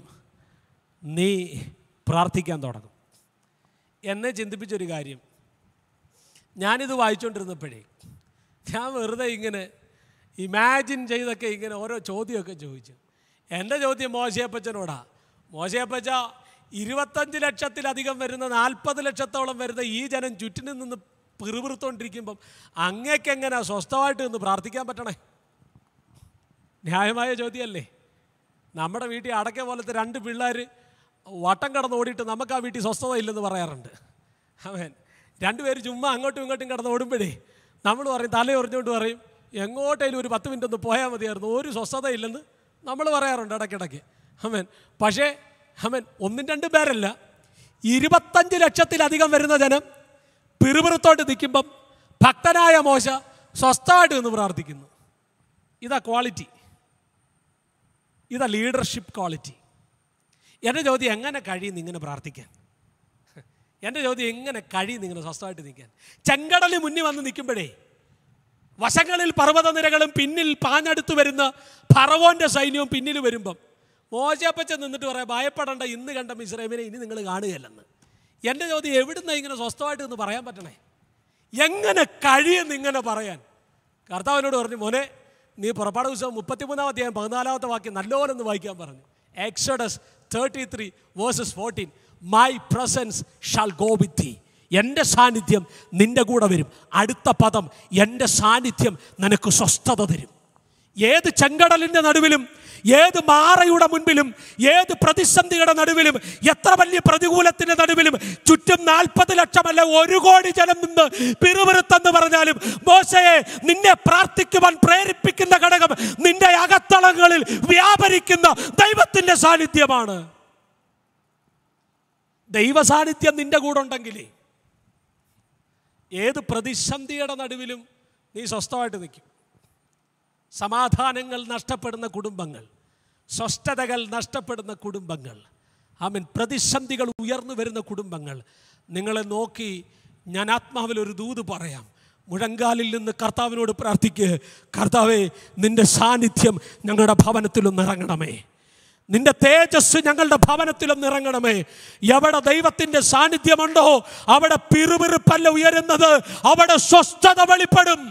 നീ പ്രാർത്ഥിക്കാൻ തുടങ്ങും എന്നെ ചിന്തിപ്പിച്ചൊരു കാര്യം ഞാനിത് വായിച്ചുകൊണ്ടിരുന്നപ്പോഴേ ഞാൻ വെറുതെ ഇങ്ങനെ ഇമാജിൻ ചെയ്തൊക്കെ ഇങ്ങനെ ഓരോ ചോദ്യമൊക്കെ ചോദിച്ചു എൻ്റെ ചോദ്യം മോശയപ്പച്ചനോടാ മോശയപ്പച്ച ഇരുപത്തഞ്ച് ലക്ഷത്തിലധികം വരുന്ന നാൽപ്പത് ലക്ഷത്തോളം വരുന്ന ഈ ജനം ചുറ്റിനും നിന്ന് പിറുപിറുത്തോണ്ടിരിക്കുമ്പം അങ്ങേക്കെങ്ങനെ സ്വസ്ഥമായിട്ട് നിന്ന് പ്രാർത്ഥിക്കാൻ പറ്റണേ ന്യായമായ ചോദ്യമല്ലേ നമ്മുടെ വീട്ടിൽ അടക്ക പോലത്തെ രണ്ട് പിള്ളേർ വട്ടം കടന്ന് ഓടിയിട്ട് നമുക്ക് ആ വീട്ടിൽ സ്വസ്ഥത ഇല്ലെന്ന് പറയാറുണ്ട് അവൻ രണ്ടുപേർ ചുമ്മാ അങ്ങോട്ടും ഇങ്ങോട്ടും കടന്ന് ഓടുമ്പോഴേ നമ്മൾ പറയും തലയൊറിഞ്ഞുകൊണ്ട് പറയും എങ്ങോട്ടേലും ഒരു പത്ത് മിനിറ്റ് ഒന്ന് പോയാൽ മതിയായിരുന്നു ഒരു സ്വസ്ഥതയില്ലെന്ന് നമ്മൾ പറയാറുണ്ട് ഇടയ്ക്കിടയ്ക്ക് അവൻ പക്ഷേ അവൻ ഒന്നും രണ്ടും പേരല്ല ഇരുപത്തഞ്ച് ലക്ഷത്തിലധികം വരുന്ന ജനം പിറുപിറുത്തോട്ട് നിൽക്കുമ്പം ഭക്തനായ മോശ സ്വസ്ഥമായിട്ട് നിന്ന് പ്രാർത്ഥിക്കുന്നു ഇതാ ക്വാളിറ്റി ഇതാ ലീഡർഷിപ്പ് ക്വാളിറ്റി എൻ്റെ ചോദ്യം എങ്ങനെ കഴിയും ഇങ്ങനെ പ്രാർത്ഥിക്കാൻ എൻ്റെ ചോദ്യം എങ്ങനെ കഴിയും ഇങ്ങനെ സ്വസ്ഥമായിട്ട് നിൽക്കാൻ ചെങ്കടലി മുന്നിൽ വന്ന് നിൽക്കുമ്പോഴേ വശങ്ങളിൽ നിരകളും പിന്നിൽ പാഞ്ഞടുത്ത് വരുന്ന ഫറവോൻ്റെ സൈന്യവും പിന്നിൽ വരുമ്പം മോശപ്പച്ച നിന്നിട്ട് പറയാം ഭയപ്പെടേണ്ട ഇന്ന് കണ്ട മിസ്രൈമിനെ ഇനി നിങ്ങൾ കാണുകയല്ലെന്ന് എൻ്റെ ചോദ്യം എവിടുന്ന ഇങ്ങനെ സ്വസ്ഥമായിട്ട് എന്ന് പറയാൻ പറ്റണേ എങ്ങനെ കഴിയും ഇങ്ങനെ പറയാൻ കർത്താവിനോട് പറഞ്ഞു മോനെ നീ പുറപ്പാട് ദിവസം മുപ്പത്തിമൂന്നാമത്തെ ഞാൻ പതിനാലാമത്തെ വാക്യം നല്ലോലെന്ന് വായിക്കാൻ പറഞ്ഞു Exodus thirty three verses fourteen my presence shall go with thee എൻ്റെ സാന്നിധ്യം നിൻ്റെ കൂടെ വരും അടുത്ത പദം എൻ്റെ സാന്നിധ്യം നിനക്ക് സ്വസ്ഥത തരും ഏത് ചെങ്കടലിൻ്റെ നടുവിലും ഏത് മാറയുടെ മുൻപിലും ഏത് പ്രതിസന്ധിയുടെ നടുവിലും എത്ര വലിയ പ്രതികൂലത്തിൻ്റെ നടുവിലും ചുറ്റും നാൽപ്പത് ലക്ഷമല്ല ഒരു കോടി ജനം നിന്ന് പിറുപിറുത്തെന്ന് പറഞ്ഞാലും മോശയെ നിന്നെ പ്രാർത്ഥിക്കുവാൻ പ്രേരിപ്പിക്കുന്ന ഘടകം നിന്റെ അകത്തളങ്ങളിൽ വ്യാപരിക്കുന്ന ദൈവത്തിൻ്റെ സാന്നിധ്യമാണ് ദൈവ സാന്നിധ്യം നിന്റെ കൂടെ ഉണ്ടെങ്കിൽ ഏത് പ്രതിസന്ധിയുടെ നടുവിലും നീ സ്വസ്ഥമായിട്ട് നിൽക്കും സമാധാനങ്ങൾ നഷ്ടപ്പെടുന്ന കുടുംബങ്ങൾ സ്വസ്ഥതകൾ നഷ്ടപ്പെടുന്ന കുടുംബങ്ങൾ ആമീൻ പ്രതിസന്ധികൾ ഉയർന്നു വരുന്ന കുടുംബങ്ങൾ നിങ്ങളെ നോക്കി ഞാൻ ആത്മാവിൽ ഒരു ദൂത് പറയാം മുഴങ്കാലിൽ നിന്ന് കർത്താവിനോട് പ്രാർത്ഥിക്കുക കർത്താവെ നിന്റെ സാന്നിധ്യം ഞങ്ങളുടെ ഭവനത്തിലൊന്ന് ഇറങ്ങണമേ നിന്റെ തേജസ് ഞങ്ങളുടെ ഭവനത്തിലൊന്ന് ഇറങ്ങണമേ എവിടെ ദൈവത്തിൻ്റെ സാന്നിധ്യമുണ്ടോ അവിടെ പിറുപിറുപ്പല്ല ഉയരുന്നത് അവിടെ സ്വസ്ഥത വെളിപ്പെടും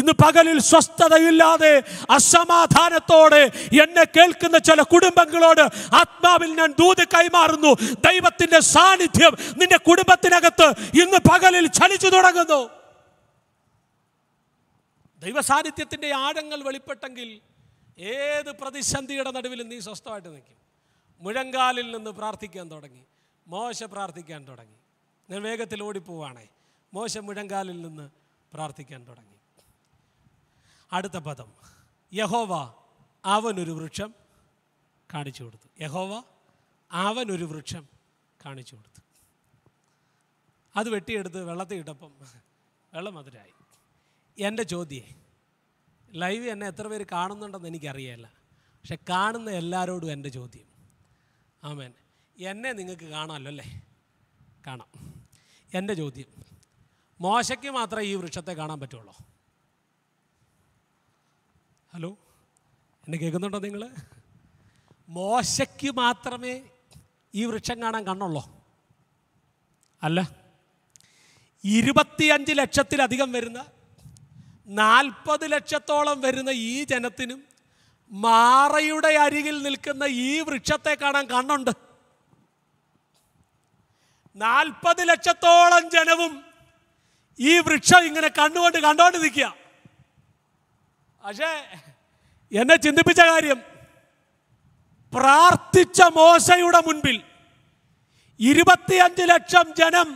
ഇന്ന് പകലിൽ സ്വസ്ഥതയില്ലാതെ അസമാധാനത്തോടെ എന്നെ കേൾക്കുന്ന ചില കുടുംബങ്ങളോട് ആത്മാവിൽ ഞാൻ ദൂത് കൈമാറുന്നു ദൈവത്തിന്റെ സാന്നിധ്യം നിന്റെ കുടുംബത്തിനകത്ത് ഇന്ന് പകലിൽ ചലിച്ചു തുടങ്ങുന്നു ദൈവ സാന്നിധ്യത്തിന്റെ ആഴങ്ങൾ വെളിപ്പെട്ടെങ്കിൽ ഏത് പ്രതിസന്ധിയുടെ നടുവിലും നീ സ്വസ്ഥമായിട്ട് നിൽക്കും മുഴങ്കാലിൽ നിന്ന് പ്രാർത്ഥിക്കാൻ തുടങ്ങി മോശ പ്രാർത്ഥിക്കാൻ തുടങ്ങി ഞാൻ വേഗത്തിൽ ഓടിപ്പോവാണേ മോശ മുഴങ്കാലിൽ നിന്ന് പ്രാർത്ഥിക്കാൻ തുടങ്ങി അടുത്ത പദം യഹോവ അവനൊരു വൃക്ഷം കാണിച്ചു കൊടുത്തു യഹോവ അവനൊരു വൃക്ഷം കാണിച്ചു കൊടുത്തു അത് വെട്ടിയെടുത്ത് വെള്ളത്തിൽ ഇട്ടപ്പം വെള്ളം മധുരായി എൻ്റെ ചോദ്യേ ലൈവ് എന്നെ എത്ര പേര് കാണുന്നുണ്ടെന്ന് എനിക്കറിയില്ല പക്ഷെ കാണുന്ന എല്ലാവരോടും എൻ്റെ ചോദ്യം ആമേൻ എന്നെ നിങ്ങൾക്ക് കാണാമല്ലോ അല്ലേ കാണാം എൻ്റെ ചോദ്യം മോശയ്ക്ക് മാത്രമേ ഈ വൃക്ഷത്തെ കാണാൻ പറ്റുള്ളൂ ഹലോ എന്നെ കേൾക്കുന്നുണ്ടോ നിങ്ങൾ മോശയ്ക്ക് മാത്രമേ ഈ വൃക്ഷം കാണാൻ കണ്ണുള്ളോ അല്ല ഇരുപത്തിയഞ്ച് ലക്ഷത്തിലധികം വരുന്ന നാൽപ്പത് ലക്ഷത്തോളം വരുന്ന ഈ ജനത്തിനും മാറയുടെ അരികിൽ നിൽക്കുന്ന ഈ വൃക്ഷത്തെ കാണാൻ കണ്ണുണ്ട് നാൽപ്പത് ലക്ഷത്തോളം ജനവും ഈ വൃക്ഷം ഇങ്ങനെ കണ്ണുകൊണ്ട് കണ്ടോണ്ട് നിൽക്കുക പക്ഷേ എന്നെ ചിന്തിപ്പിച്ച കാര്യം പ്രാർത്ഥിച്ച മോശയുടെ മുൻപിൽ ഇരുപത്തിയഞ്ച് ലക്ഷം ജനം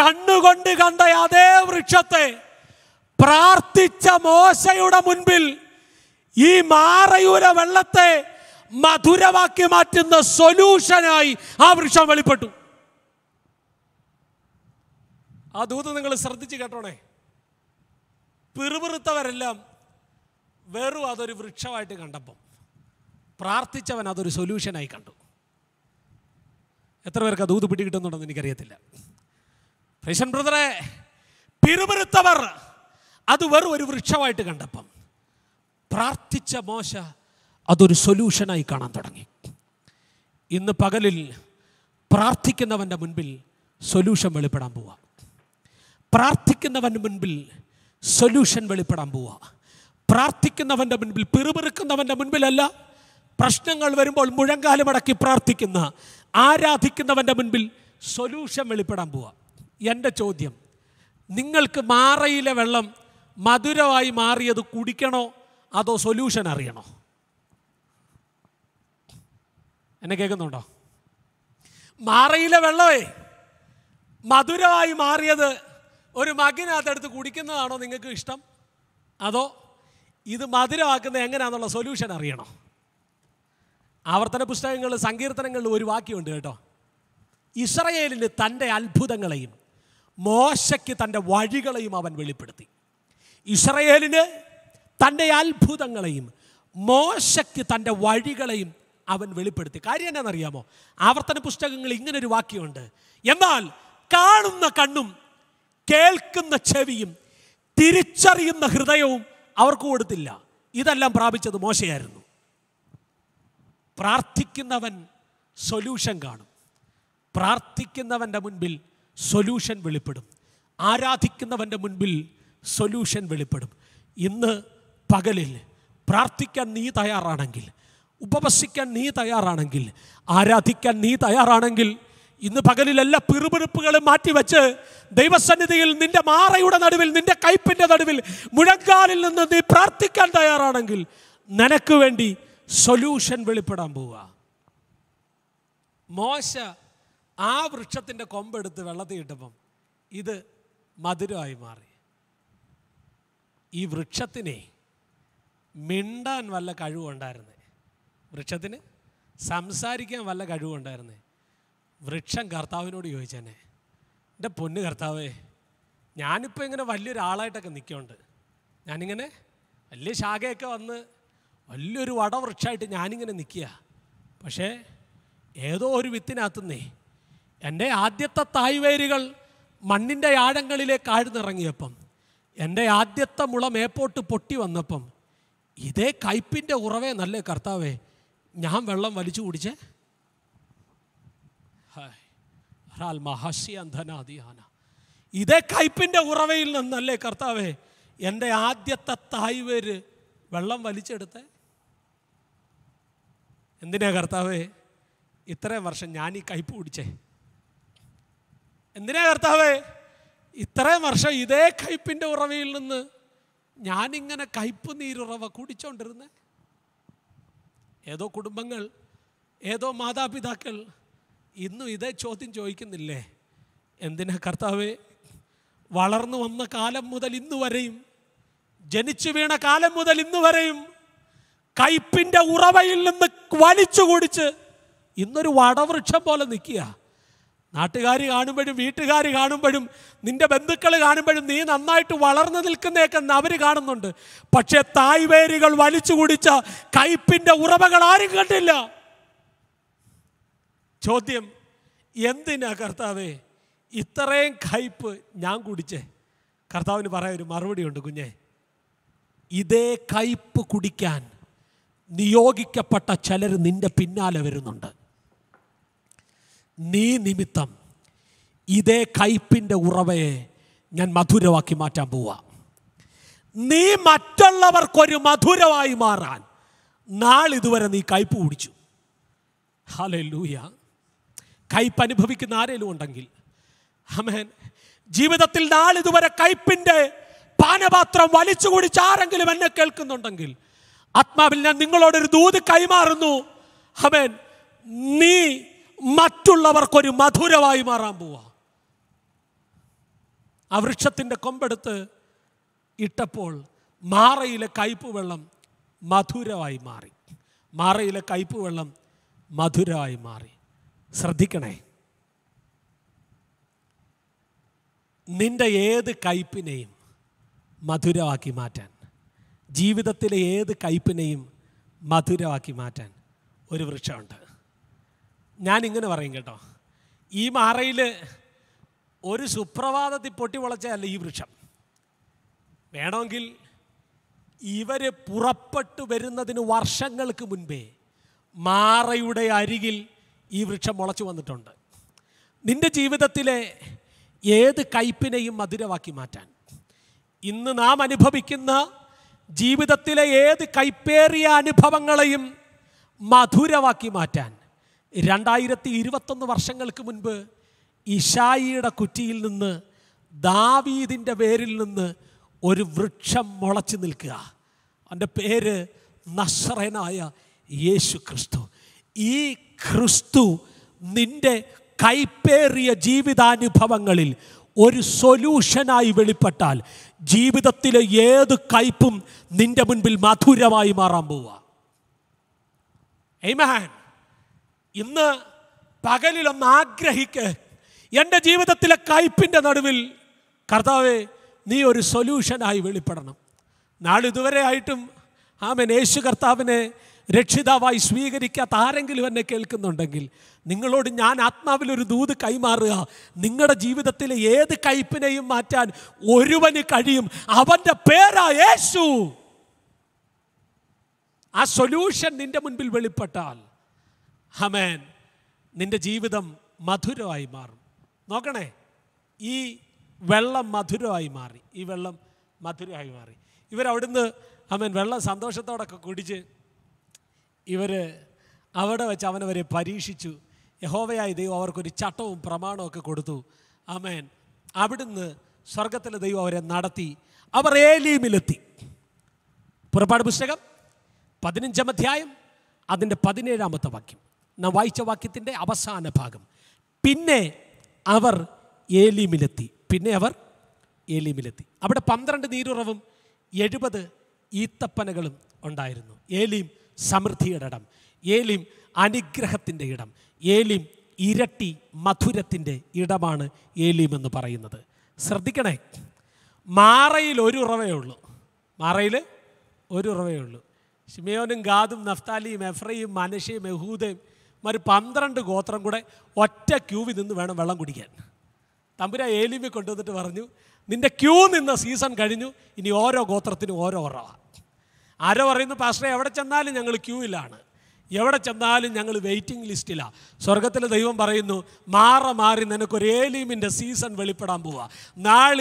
കണ്ണുകൊണ്ട് കണ്ട അതേ വൃക്ഷത്തെ പ്രാർത്ഥിച്ച മോശയുടെ മുൻപിൽ ഈ മാറയൂര വെള്ളത്തെ മധുരമാക്കി മാറ്റുന്ന സൊല്യൂഷനായി ആ വൃക്ഷം വെളിപ്പെട്ടു ആ ദൂത് നിങ്ങൾ ശ്രദ്ധിച്ച് കേട്ടോണേ പിറുപിറുത്തവരെല്ലാം വെറും അതൊരു വൃക്ഷമായിട്ട് കണ്ടപ്പം പ്രാർത്ഥിച്ചവൻ അതൊരു സൊല്യൂഷനായി കണ്ടു എത്ര പേർക്ക് അത് ഊത് പിടി കിട്ടുന്നുണ്ടെന്ന് എനിക്കറിയത്തില്ല പ്രേഷൻ ബ്രദറെ പിറുപിറുത്തവർ അത് വെറും ഒരു വൃക്ഷമായിട്ട് കണ്ടപ്പം പ്രാർത്ഥിച്ച മോശ അതൊരു സൊല്യൂഷനായി കാണാൻ തുടങ്ങി ഇന്ന് പകലിൽ പ്രാർത്ഥിക്കുന്നവൻ്റെ മുൻപിൽ സൊല്യൂഷൻ വെളിപ്പെടാൻ പോവാം പ്രാർത്ഥിക്കുന്നവൻ്റെ മുൻപിൽ സൊല്യൂഷൻ വെളിപ്പെടാൻ പോവാം പ്രാർത്ഥിക്കുന്നവൻ്റെ മുൻപിൽ പിറുപിറുക്കുന്നവൻ്റെ മുൻപിലല്ല പ്രശ്നങ്ങൾ വരുമ്പോൾ മുഴങ്കാലുമടക്കി പ്രാർത്ഥിക്കുന്ന ആരാധിക്കുന്നവൻ്റെ മുൻപിൽ സൊല്യൂഷൻ വെളിപ്പെടാൻ പോവാം എൻ്റെ ചോദ്യം നിങ്ങൾക്ക് മാറയിലെ വെള്ളം മധുരമായി മാറിയത് കുടിക്കണോ അതോ സൊല്യൂഷൻ അറിയണോ എന്നെ കേൾക്കുന്നുണ്ടോ മാറയിലെ വെള്ളമേ മധുരമായി മാറിയത് ഒരു മകിനകത്തെടുത്ത് കുടിക്കുന്നതാണോ നിങ്ങൾക്ക് ഇഷ്ടം അതോ ഇത് മധുരമാക്കുന്നത് എങ്ങനെയാണെന്നുള്ള സൊല്യൂഷൻ അറിയണം ആവർത്തന പുസ്തകങ്ങൾ സങ്കീർത്തനങ്ങളിൽ ഒരു വാക്യമുണ്ട് കേട്ടോ ഇസ്രയേലിന് തൻ്റെ അത്ഭുതങ്ങളെയും മോശയ്ക്ക് തൻ്റെ വഴികളെയും അവൻ വെളിപ്പെടുത്തി ഇസ്രയേലിന് തൻ്റെ അത്ഭുതങ്ങളെയും മോശയ്ക്ക് തൻ്റെ വഴികളെയും അവൻ വെളിപ്പെടുത്തി കാര്യം എന്നാണെന്നറിയാമോ ആവർത്തന പുസ്തകങ്ങൾ ഇങ്ങനൊരു വാക്യമുണ്ട് എന്നാൽ കാണുന്ന കണ്ണും കേൾക്കുന്ന ചെവിയും തിരിച്ചറിയുന്ന ഹൃദയവും അവർക്ക് കൊടുത്തില്ല ഇതെല്ലാം പ്രാപിച്ചത് മോശയായിരുന്നു പ്രാർത്ഥിക്കുന്നവൻ സൊല്യൂഷൻ കാണും പ്രാർത്ഥിക്കുന്നവൻ്റെ മുൻപിൽ സൊല്യൂഷൻ വെളിപ്പെടും ആരാധിക്കുന്നവൻ്റെ മുൻപിൽ സൊല്യൂഷൻ വെളിപ്പെടും ഇന്ന് പകലിൽ പ്രാർത്ഥിക്കാൻ നീ തയ്യാറാണെങ്കിൽ ഉപവസിക്കാൻ നീ തയ്യാറാണെങ്കിൽ ആരാധിക്കാൻ നീ തയ്യാറാണെങ്കിൽ ഇന്ന് പകലിലല്ല പിറുപിറുപ്പുകളും മാറ്റിവെച്ച് ദൈവസന്നിധിയിൽ നിന്റെ മാറയുടെ നടുവിൽ നിന്റെ കയ്പിൻ്റെ നടുവിൽ മുഴക്കാലിൽ നിന്ന് നീ പ്രാർത്ഥിക്കാൻ തയ്യാറാണെങ്കിൽ നിനക്ക് വേണ്ടി സൊല്യൂഷൻ വെളിപ്പെടാൻ പോവുക മോശ ആ വൃക്ഷത്തിൻ്റെ കൊമ്പെടുത്ത് വെള്ളത്തിൽ ഇട്ടപ്പം ഇത് മധുരമായി മാറി ഈ വൃക്ഷത്തിനെ മിണ്ടാൻ വല്ല കഴിവുണ്ടായിരുന്നേ വൃക്ഷത്തിന് സംസാരിക്കാൻ വല്ല കഴിവുണ്ടായിരുന്നേ വൃക്ഷം കർത്താവിനോട് ചോദിച്ചേനെ എൻ്റെ പൊന്ന് കർത്താവേ ഞാനിപ്പോൾ ഇങ്ങനെ വലിയൊരാളായിട്ടൊക്കെ നിൽക്കുന്നുണ്ട് ഞാനിങ്ങനെ വലിയ ശാഖയൊക്കെ വന്ന് വലിയൊരു വടവൃക്ഷമായിട്ട് ഞാനിങ്ങനെ നിൽക്കുക പക്ഷേ ഏതോ ഒരു വിത്തിനകത്തുനിന്നേ എൻ്റെ ആദ്യത്തെ തായ്വേരുകൾ മണ്ണിൻ്റെ ആഴങ്ങളിലേക്ക് ആഴ്ന്നിറങ്ങിയപ്പം എൻ്റെ ആദ്യത്തെ മുള മേപ്പോട്ട് പൊട്ടി വന്നപ്പം ഇതേ കയ്പിൻ്റെ ഉറവേ നല്ല കർത്താവേ ഞാൻ വെള്ളം വലിച്ചു കുടിച്ചേ ഹരാൽമഹസ്യന്ധനാദിയാന ഇതേ കയ്പിൻ്റെ ഉറവയിൽ നിന്നല്ലേ കർത്താവേ എൻ്റെ ആദ്യത്തെ തായ്വര് വെള്ളം വലിച്ചെടുത്തേ എന്തിനാ കർത്താവേ ഇത്രയും വർഷം ഞാൻ ഈ കയ്പ് പിടിച്ചേ എന്തിനാ കർത്താവേ ഇത്രയും വർഷം ഇതേ കയ്പിൻ്റെ ഉറവയിൽ നിന്ന് ഞാനിങ്ങനെ കയ്പ് നീരുറവ കുടിച്ചോണ്ടിരുന്നേ ഏതോ കുടുംബങ്ങൾ ഏതോ മാതാപിതാക്കൾ ഇന്നും ഇതേ ചോദ്യം ചോദിക്കുന്നില്ലേ എന്തിനാ കർത്താവ് വളർന്നു വന്ന കാലം മുതൽ ഇന്നു വരെയും ജനിച്ചു വീണ കാലം മുതൽ ഇന്നു വരെയും കയ്പിൻ്റെ ഉറവയിൽ നിന്ന് വലിച്ചു കുടിച്ച് ഇന്നൊരു വടവൃക്ഷം പോലെ നിൽക്കുക നാട്ടുകാർ കാണുമ്പോഴും വീട്ടുകാർ കാണുമ്പോഴും നിന്റെ ബന്ധുക്കൾ കാണുമ്പോഴും നീ നന്നായിട്ട് വളർന്നു നിൽക്കുന്നേക്കെ അവർ കാണുന്നുണ്ട് പക്ഷേ തായ് വലിച്ചു കുടിച്ച കയ്പിൻ്റെ ഉറവകൾ ആരും കണ്ടില്ല ചോദ്യം എന്തിനാ കർത്താവേ ഇത്രയും കയ്പ് ഞാൻ കുടിച്ചേ കർത്താവിന് പറയാൻ ഒരു മറുപടി ഉണ്ട് കുഞ്ഞെ ഇതേ കയ്പ് കുടിക്കാൻ നിയോഗിക്കപ്പെട്ട ചിലർ നിന്റെ പിന്നാലെ വരുന്നുണ്ട് നീ നിമിത്തം ഇതേ കയ്പിൻ്റെ ഉറവയെ ഞാൻ മധുരമാക്കി മാറ്റാൻ പോവാ നീ മറ്റുള്ളവർക്കൊരു മധുരമായി മാറാൻ നാളിതുവരെ നീ കയ്പ് കുടിച്ചു ഹലൂയാ കയ്പ് അനുഭവിക്കുന്ന ആരെങ്കിലും ഉണ്ടെങ്കിൽ അമേൻ ജീവിതത്തിൽ നാളിതുവരെ കയ്പിൻ്റെ പാനപാത്രം വലിച്ചു കുടിച്ച് ആരെങ്കിലും എന്നെ കേൾക്കുന്നുണ്ടെങ്കിൽ ആത്മാവിൽ ഞാൻ നിങ്ങളോടൊരു ദൂത് കൈമാറുന്നു അമേൻ നീ മറ്റുള്ളവർക്കൊരു മധുരമായി മാറാൻ പോവാ ആ വൃക്ഷത്തിൻ്റെ കൊമ്പെടുത്ത് ഇട്ടപ്പോൾ മാറയിലെ കയ്പ് വെള്ളം മധുരമായി മാറി മാറയിലെ കയ്പ് വെള്ളം മധുരമായി മാറി ശ്രദ്ധിക്കണേ നിന്റെ ഏത് കയ്പിനെയും മധുരമാക്കി മാറ്റാൻ ജീവിതത്തിലെ ഏത് കയ്പിനെയും മധുരമാക്കി മാറ്റാൻ ഒരു വൃക്ഷമുണ്ട് ഞാനിങ്ങനെ പറയും കേട്ടോ ഈ മാറയിൽ ഒരു സുപ്രഭാതത്തിൽ പൊട്ടി വളച്ചതല്ല ഈ വൃക്ഷം വേണമെങ്കിൽ ഇവർ പുറപ്പെട്ടു വരുന്നതിന് വർഷങ്ങൾക്ക് മുൻപേ മാറയുടെ അരികിൽ ഈ വൃക്ഷം മുളച്ചു വന്നിട്ടുണ്ട് നിൻ്റെ ജീവിതത്തിലെ ഏത് കയ്പിനെയും മധുരമാക്കി മാറ്റാൻ ഇന്ന് നാം അനുഭവിക്കുന്ന ജീവിതത്തിലെ ഏത് കൈപ്പേറിയ അനുഭവങ്ങളെയും മധുരമാക്കി മാറ്റാൻ രണ്ടായിരത്തി ഇരുപത്തൊന്ന് വർഷങ്ങൾക്ക് മുൻപ് ഇഷായിയുടെ കുറ്റിയിൽ നിന്ന് ദാവീദിൻ്റെ പേരിൽ നിന്ന് ഒരു വൃക്ഷം മുളച്ചു നിൽക്കുക അവൻ്റെ പേര് നശ്രനായ യേശു ക്രിസ്തു ഈ ക്രിസ്തു നിന്റെ കൈപ്പേറിയ ജീവിതാനുഭവങ്ങളിൽ ഒരു സൊല്യൂഷനായി വെളിപ്പെട്ടാൽ ജീവിതത്തിലെ ഏത് കയ്പും നിന്റെ മുൻപിൽ മധുരമായി മാറാൻ പോവുക ഇന്ന് പകലിലൊന്ന് ആഗ്രഹിക്ക് എൻ്റെ ജീവിതത്തിലെ കയ്പിൻ്റെ നടുവിൽ കർത്താവെ നീ ഒരു സൊല്യൂഷനായി വെളിപ്പെടണം നാളിതുവരെ ആയിട്ടും ആമൻ യേശു കർത്താവിനെ രക്ഷിതാവായി സ്വീകരിക്കാത്ത ആരെങ്കിലും എന്നെ കേൾക്കുന്നുണ്ടെങ്കിൽ നിങ്ങളോട് ഞാൻ ആത്മാവിലൊരു ദൂത് കൈമാറുക നിങ്ങളുടെ ജീവിതത്തിലെ ഏത് കയ്പിനെയും മാറ്റാൻ ഒരുവന് കഴിയും അവൻ്റെ പേരാ യേശു ആ സൊല്യൂഷൻ നിന്റെ മുൻപിൽ വെളിപ്പെട്ടാൽ ഹമേൻ നിന്റെ ജീവിതം മധുരമായി മാറും നോക്കണേ ഈ വെള്ളം മധുരമായി മാറി ഈ വെള്ളം മധുരമായി മാറി ഇവരവിടുന്ന് അമേൻ വെള്ളം സന്തോഷത്തോടൊക്കെ കുടിച്ച് ഇവർ അവിടെ വെച്ച് അവനവരെ പരീക്ഷിച്ചു യഹോവയായ ദൈവം അവർക്കൊരു ചട്ടവും പ്രമാണമൊക്കെ കൊടുത്തു ആമേൻ അവിടുന്ന് സ്വർഗത്തിലെ ദൈവം അവരെ നടത്തി അവർ ഏലീമിലെത്തി പുറപ്പാട് പുസ്തകം പതിനഞ്ചാം അധ്യായം അതിൻ്റെ പതിനേഴാമത്തെ വാക്യം നാം വായിച്ച വാക്യത്തിൻ്റെ അവസാന ഭാഗം പിന്നെ അവർ ഏലീമിലെത്തി പിന്നെ അവർ ഏലീമിലെത്തി അവിടെ പന്ത്രണ്ട് നീരുറവും എഴുപത് ഈത്തപ്പനകളും ഉണ്ടായിരുന്നു ഏലീം സമൃദ്ധിയുടെ ഇടം ഏലിം അനുഗ്രഹത്തിൻ്റെ ഇടം ഏലിം ഇരട്ടി മധുരത്തിൻ്റെ ഇടമാണ് ഏലിം എന്ന് പറയുന്നത് ശ്രദ്ധിക്കണേ മാറയിൽ ഒരു ഉറവേ ഉള്ളൂ മാറയിൽ ഒരു ഉറവേ ഉള്ളൂ ഷിമയോനും ഗാദും നഫ്താലിയും എഫ്രയും മനഷയും യഹൂദയും മറ്റു പന്ത്രണ്ട് ഗോത്രം കൂടെ ഒറ്റ ക്യൂവിൽ നിന്ന് വേണം വെള്ളം കുടിക്കാൻ തമ്പുര ഏലിമി കൊണ്ടുവന്നിട്ട് പറഞ്ഞു നിൻ്റെ ക്യൂ നിന്ന സീസൺ കഴിഞ്ഞു ഇനി ഓരോ ഗോത്രത്തിനും ഓരോ ഉറവാണ് ആരോ പറയുന്നു പാസ്റ്ററെ എവിടെ ചെന്നാലും ഞങ്ങൾ ക്യൂയിലാണ് എവിടെ ചെന്നാലും ഞങ്ങൾ വെയിറ്റിംഗ് ലിസ്റ്റിലാണ് സ്വർഗത്തിലെ ദൈവം പറയുന്നു മാറ മാറി നിനക്ക് ഒരു ഏലീമിൻ്റെ സീസൺ വെളിപ്പെടാൻ പോവാ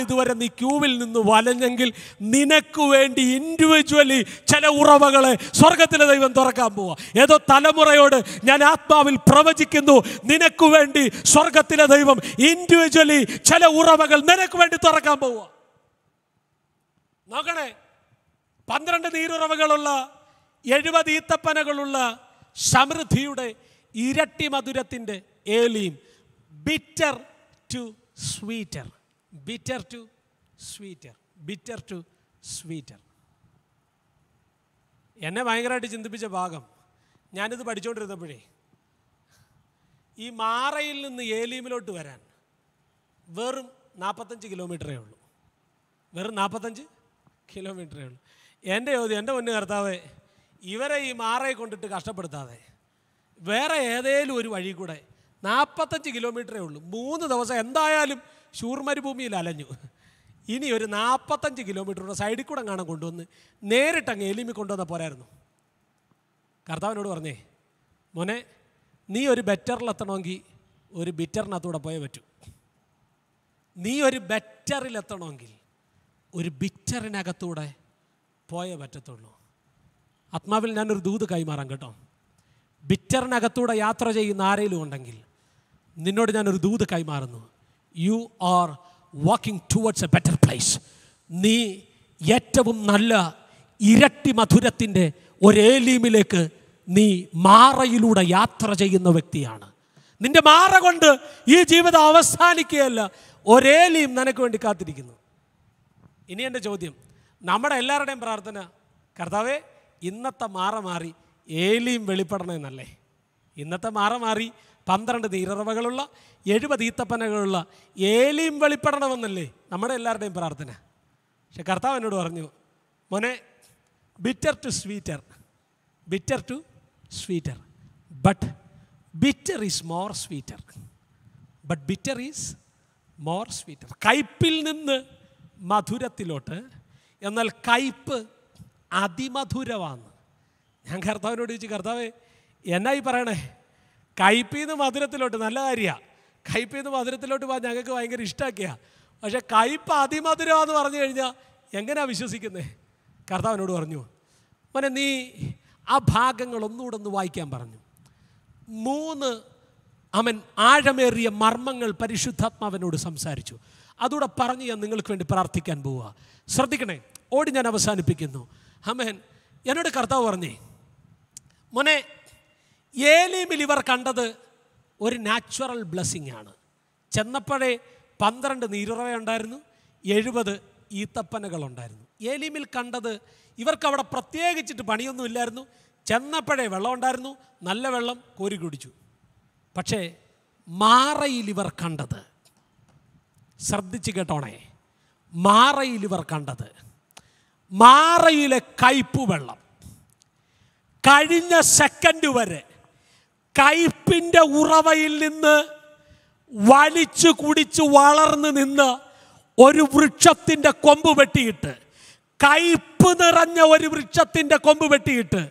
ഇതുവരെ നീ ക്യൂവിൽ നിന്ന് വലഞ്ഞെങ്കിൽ നിനക്ക് വേണ്ടി ഇൻഡിവിജ്വലി ചില ഉറവകളെ സ്വർഗത്തിലെ ദൈവം തുറക്കാൻ പോവാ ഏതോ തലമുറയോട് ഞാൻ ആത്മാവിൽ പ്രവചിക്കുന്നു നിനക്ക് വേണ്ടി സ്വർഗത്തിലെ ദൈവം ഇൻഡിവിജ്വലി ചില ഉറവകൾ നിനക്ക് വേണ്ടി തുറക്കാൻ പോവാ നോക്കണേ പന്ത്രണ്ട് നീരുറവകളുള്ള എഴുപത് ഈത്തപ്പനകളുള്ള സമൃദ്ധിയുടെ ഇരട്ടി മധുരത്തിൻ്റെ ഏലിയും bitter to sweeter bitter to sweeter bitter to sweeter എന്നെ ഭയങ്കരമായിട്ട് ചിന്തിപ്പിച്ച ഭാഗം ഞാനിത് പഠിച്ചുകൊണ്ടിരുന്നപ്പോഴേ ഈ മാറയിൽ നിന്ന് ഏലീമിലോട്ട് വരാൻ വെറും നാൽപ്പത്തഞ്ച് കിലോമീറ്ററേ ഉള്ളൂ വെറും നാൽപ്പത്തഞ്ച് കിലോമീറ്ററേ ഉള്ളൂ എൻ്റെ ചോദ്യം എൻ്റെ മുന്നിൽ കർത്താവേ ഇവരെ ഈ മാറയെ കൊണ്ടിട്ട് കഷ്ടപ്പെടുത്താതെ വേറെ ഏതേലും ഒരു വഴി കൂടെ നാൽപ്പത്തഞ്ച് കിലോമീറ്ററേ ഉള്ളൂ മൂന്ന് ദിവസം എന്തായാലും ശൂർമരുഭൂമിയിൽ അലഞ്ഞു ഇനി ഒരു നാൽപ്പത്തഞ്ച് കിലോമീറ്ററുടെ സൈഡിൽ കൂടെ കാണാൻ കൊണ്ടുവന്ന് നേരിട്ട് അങ്ങ് എലിമി കൊണ്ടുവന്ന പോരായിരുന്നു കർത്താവിനോട് പറഞ്ഞേ മോനെ നീ ഒരു ബെറ്ററിലെത്തണമെങ്കിൽ ഒരു ബിറ്ററിനകത്തൂടെ പോയേ പറ്റൂ നീ ഒരു ബെറ്ററിലെത്തണമെങ്കിൽ ഒരു ബിറ്ററിനകത്തൂടെ പോയേ പറ്റത്തുള്ളൂ ആത്മാവിൽ ഞാനൊരു ദൂത് കൈമാറാം കേട്ടോ ബിറ്ററിനകത്തൂടെ യാത്ര ചെയ്യുന്ന ആരെങ്കിലും ഉണ്ടെങ്കിൽ നിന്നോട് ഞാനൊരു ദൂത് കൈമാറുന്നു you are walking towards a better place നീ ഏറ്റവും നല്ല ഇരട്ടി മധുരത്തിൻ്റെ ഒരേലീമിലേക്ക് നീ മാറയിലൂടെ യാത്ര ചെയ്യുന്ന വ്യക്തിയാണ് നിന്റെ മാറ കൊണ്ട് ഈ ജീവിതം അവസാനിക്കുകയല്ല ഒരേലീം നിനക്ക് വേണ്ടി കാത്തിരിക്കുന്നു ഇനി എൻ്റെ ചോദ്യം നമ്മുടെ എല്ലാവരുടെയും പ്രാർത്ഥന കർത്താവെ ഇന്നത്തെ മാറ മാറി ഏലിയും വെളിപ്പെടണമെന്നല്ലേ ഇന്നത്തെ മാറ മാറി പന്ത്രണ്ട് നീരറവകളുള്ള എഴുപത് ഈത്തപ്പനകളുള്ള ഏലിയും വെളിപ്പെടണമെന്നല്ലേ നമ്മുടെ എല്ലാവരുടെയും പ്രാർത്ഥന പക്ഷെ കർത്താവ് എന്നോട് പറഞ്ഞു മോനെ bitter to sweeter bitter to sweeter but bitter is more sweeter but bitter is more sweeter കയ്പിൽ നിന്ന് മധുരത്തിലോട്ട് എന്നാൽ കയ്പ് അതിമധുരമാണ് ഞാൻ കർത്താവിനോട് ചോദിച്ചു കർത്താവ് എന്നായി പറയണേ കയ്പീന്ന് മധുരത്തിലോട്ട് നല്ല കാര്യമാണ് കയ്പീന്ന് മധുരത്തിലോട്ട് പോകാൻ ഞങ്ങൾക്ക് ഭയങ്കര ഇഷ്ടമാക്കിയ പക്ഷേ കയ്പ് അതിമധുരമാണെന്ന് പറഞ്ഞു കഴിഞ്ഞാൽ എങ്ങനെയാണ് വിശ്വസിക്കുന്നത് കർത്താവിനോട് പറഞ്ഞു മോനെ നീ ആ ഭാഗങ്ങൾ ഒന്നുകൂടെ ഒന്ന് വായിക്കാൻ പറഞ്ഞു മൂന്ന് അവൻ ആഴമേറിയ മർമ്മങ്ങൾ പരിശുദ്ധാത്മാവിനോട് സംസാരിച്ചു അതുകൂടെ പറഞ്ഞ് ഞാൻ നിങ്ങൾക്ക് വേണ്ടി പ്രാർത്ഥിക്കാൻ പോവുക ശ്രദ്ധിക്കണേ ഓടി ഞാൻ അവസാനിപ്പിക്കുന്നു അമേൻ എന്നോട് കർത്താവ് പറഞ്ഞേ മോനെ ഏലീമിൽ ഇവർ കണ്ടത് ഒരു നാച്ചുറൽ ബ്ലെസ്സിങ് ആണ് ചെന്നപ്പോഴേ പന്ത്രണ്ട് ഉണ്ടായിരുന്നു എഴുപത് ഈത്തപ്പനകളുണ്ടായിരുന്നു ഏലിമിൽ കണ്ടത് ഇവർക്ക് അവിടെ പ്രത്യേകിച്ചിട്ട് പണിയൊന്നും ഇല്ലായിരുന്നു ചെന്നപ്പോഴേ വെള്ളം ഉണ്ടായിരുന്നു നല്ല വെള്ളം കോരി കുടിച്ചു പക്ഷേ മാറയിൽ ഇവർ കണ്ടത് ശ്രദ്ധിച്ച് കേട്ടോണേ മാറയിൽ ഇവർ കണ്ടത് മാറയിലെ കയ്പ് വെള്ളം കഴിഞ്ഞ സെക്കൻഡ് വരെ കയ്പിൻ്റെ ഉറവയിൽ നിന്ന് വലിച്ചു കുടിച്ച് വളർന്ന് നിന്ന് ഒരു വൃക്ഷത്തിൻ്റെ കൊമ്പ് വെട്ടിയിട്ട് കയ്പ് നിറഞ്ഞ ഒരു വൃക്ഷത്തിൻ്റെ കൊമ്പ് വെട്ടിയിട്ട്